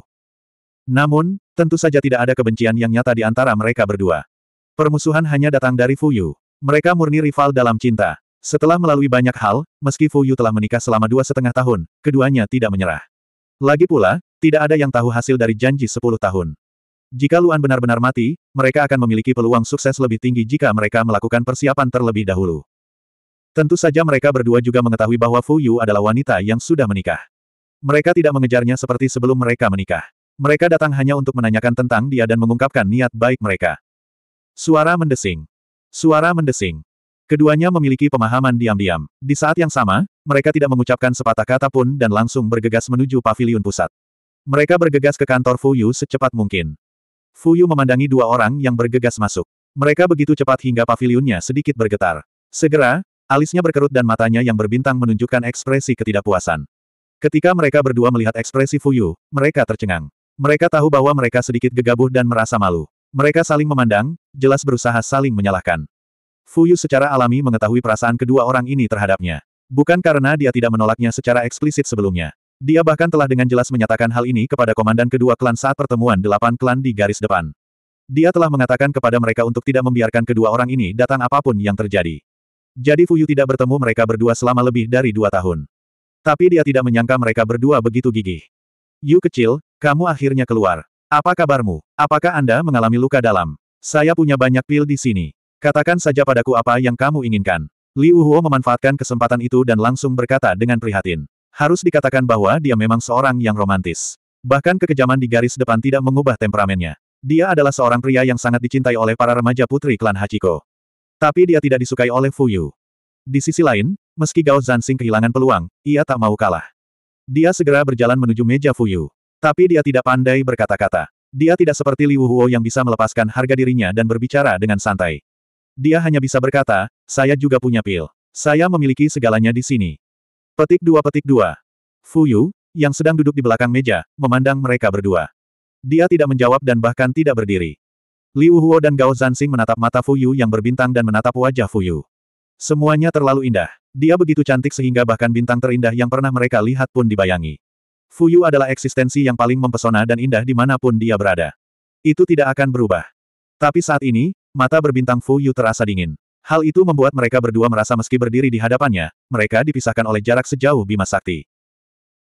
Namun, tentu saja tidak ada kebencian yang nyata di antara mereka berdua. Permusuhan hanya datang dari Fuyu. Mereka murni rival dalam cinta. Setelah melalui banyak hal, meski Fuyu telah menikah selama dua setengah tahun, keduanya tidak menyerah. Lagi pula, tidak ada yang tahu hasil dari janji sepuluh tahun. Jika Luan benar-benar mati, mereka akan memiliki peluang sukses lebih tinggi jika mereka melakukan persiapan terlebih dahulu. Tentu saja mereka berdua juga mengetahui bahwa Fu Yu adalah wanita yang sudah menikah. Mereka tidak mengejarnya seperti sebelum mereka menikah. Mereka datang hanya untuk menanyakan tentang dia dan mengungkapkan niat baik mereka. Suara mendesing. Suara mendesing. Keduanya memiliki pemahaman diam-diam. Di saat yang sama, mereka tidak mengucapkan sepatah kata pun dan langsung bergegas menuju pavilion pusat. Mereka bergegas ke kantor Fuyu secepat mungkin. Fuyu memandangi dua orang yang bergegas masuk. Mereka begitu cepat hingga paviliunnya sedikit bergetar. Segera, Alisnya berkerut dan matanya yang berbintang menunjukkan ekspresi ketidakpuasan. Ketika mereka berdua melihat ekspresi Fuyu, mereka tercengang. Mereka tahu bahwa mereka sedikit gegabah dan merasa malu. Mereka saling memandang, jelas berusaha saling menyalahkan. Fuyu secara alami mengetahui perasaan kedua orang ini terhadapnya. Bukan karena dia tidak menolaknya secara eksplisit sebelumnya. Dia bahkan telah dengan jelas menyatakan hal ini kepada komandan kedua klan saat pertemuan delapan klan di garis depan. Dia telah mengatakan kepada mereka untuk tidak membiarkan kedua orang ini datang apapun yang terjadi. Jadi Fuyu tidak bertemu mereka berdua selama lebih dari dua tahun. Tapi dia tidak menyangka mereka berdua begitu gigih. Yu kecil, kamu akhirnya keluar. Apa kabarmu? Apakah Anda mengalami luka dalam? Saya punya banyak pil di sini. Katakan saja padaku apa yang kamu inginkan. Li Uhuo memanfaatkan kesempatan itu dan langsung berkata dengan prihatin. Harus dikatakan bahwa dia memang seorang yang romantis. Bahkan kekejaman di garis depan tidak mengubah temperamennya. Dia adalah seorang pria yang sangat dicintai oleh para remaja putri klan Hachiko. Tapi dia tidak disukai oleh Fu Yu. Di sisi lain, meski Gao Zansing kehilangan peluang, ia tak mau kalah. Dia segera berjalan menuju meja Fu Yu. Tapi dia tidak pandai berkata-kata. Dia tidak seperti Liu Huo yang bisa melepaskan harga dirinya dan berbicara dengan santai. Dia hanya bisa berkata, saya juga punya pil. Saya memiliki segalanya di sini. Petik dua petik dua. Fu Yu, yang sedang duduk di belakang meja, memandang mereka berdua. Dia tidak menjawab dan bahkan tidak berdiri. Liu Huo dan Gao Zansing menatap mata Fuyu yang berbintang dan menatap wajah Fuyu. Semuanya terlalu indah. Dia begitu cantik sehingga bahkan bintang terindah yang pernah mereka lihat pun dibayangi. Fuyu adalah eksistensi yang paling mempesona dan indah di dimanapun dia berada. Itu tidak akan berubah. Tapi saat ini, mata berbintang Fuyu terasa dingin. Hal itu membuat mereka berdua merasa meski berdiri di hadapannya, mereka dipisahkan oleh jarak sejauh Bima Sakti.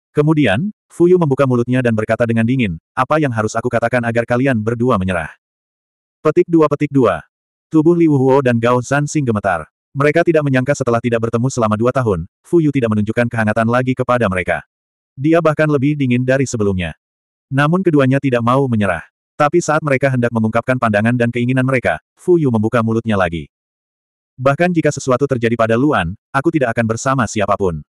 Kemudian, Fuyu membuka mulutnya dan berkata dengan dingin, apa yang harus aku katakan agar kalian berdua menyerah? Petik dua petik dua. Tubuh Li Wuhuo dan Gao Zansing gemetar. Mereka tidak menyangka setelah tidak bertemu selama dua tahun, Fu Yu tidak menunjukkan kehangatan lagi kepada mereka. Dia bahkan lebih dingin dari sebelumnya. Namun keduanya tidak mau menyerah. Tapi saat mereka hendak mengungkapkan pandangan dan keinginan mereka, Fu Yu membuka mulutnya lagi. Bahkan jika sesuatu terjadi pada Luan, aku tidak akan bersama siapapun.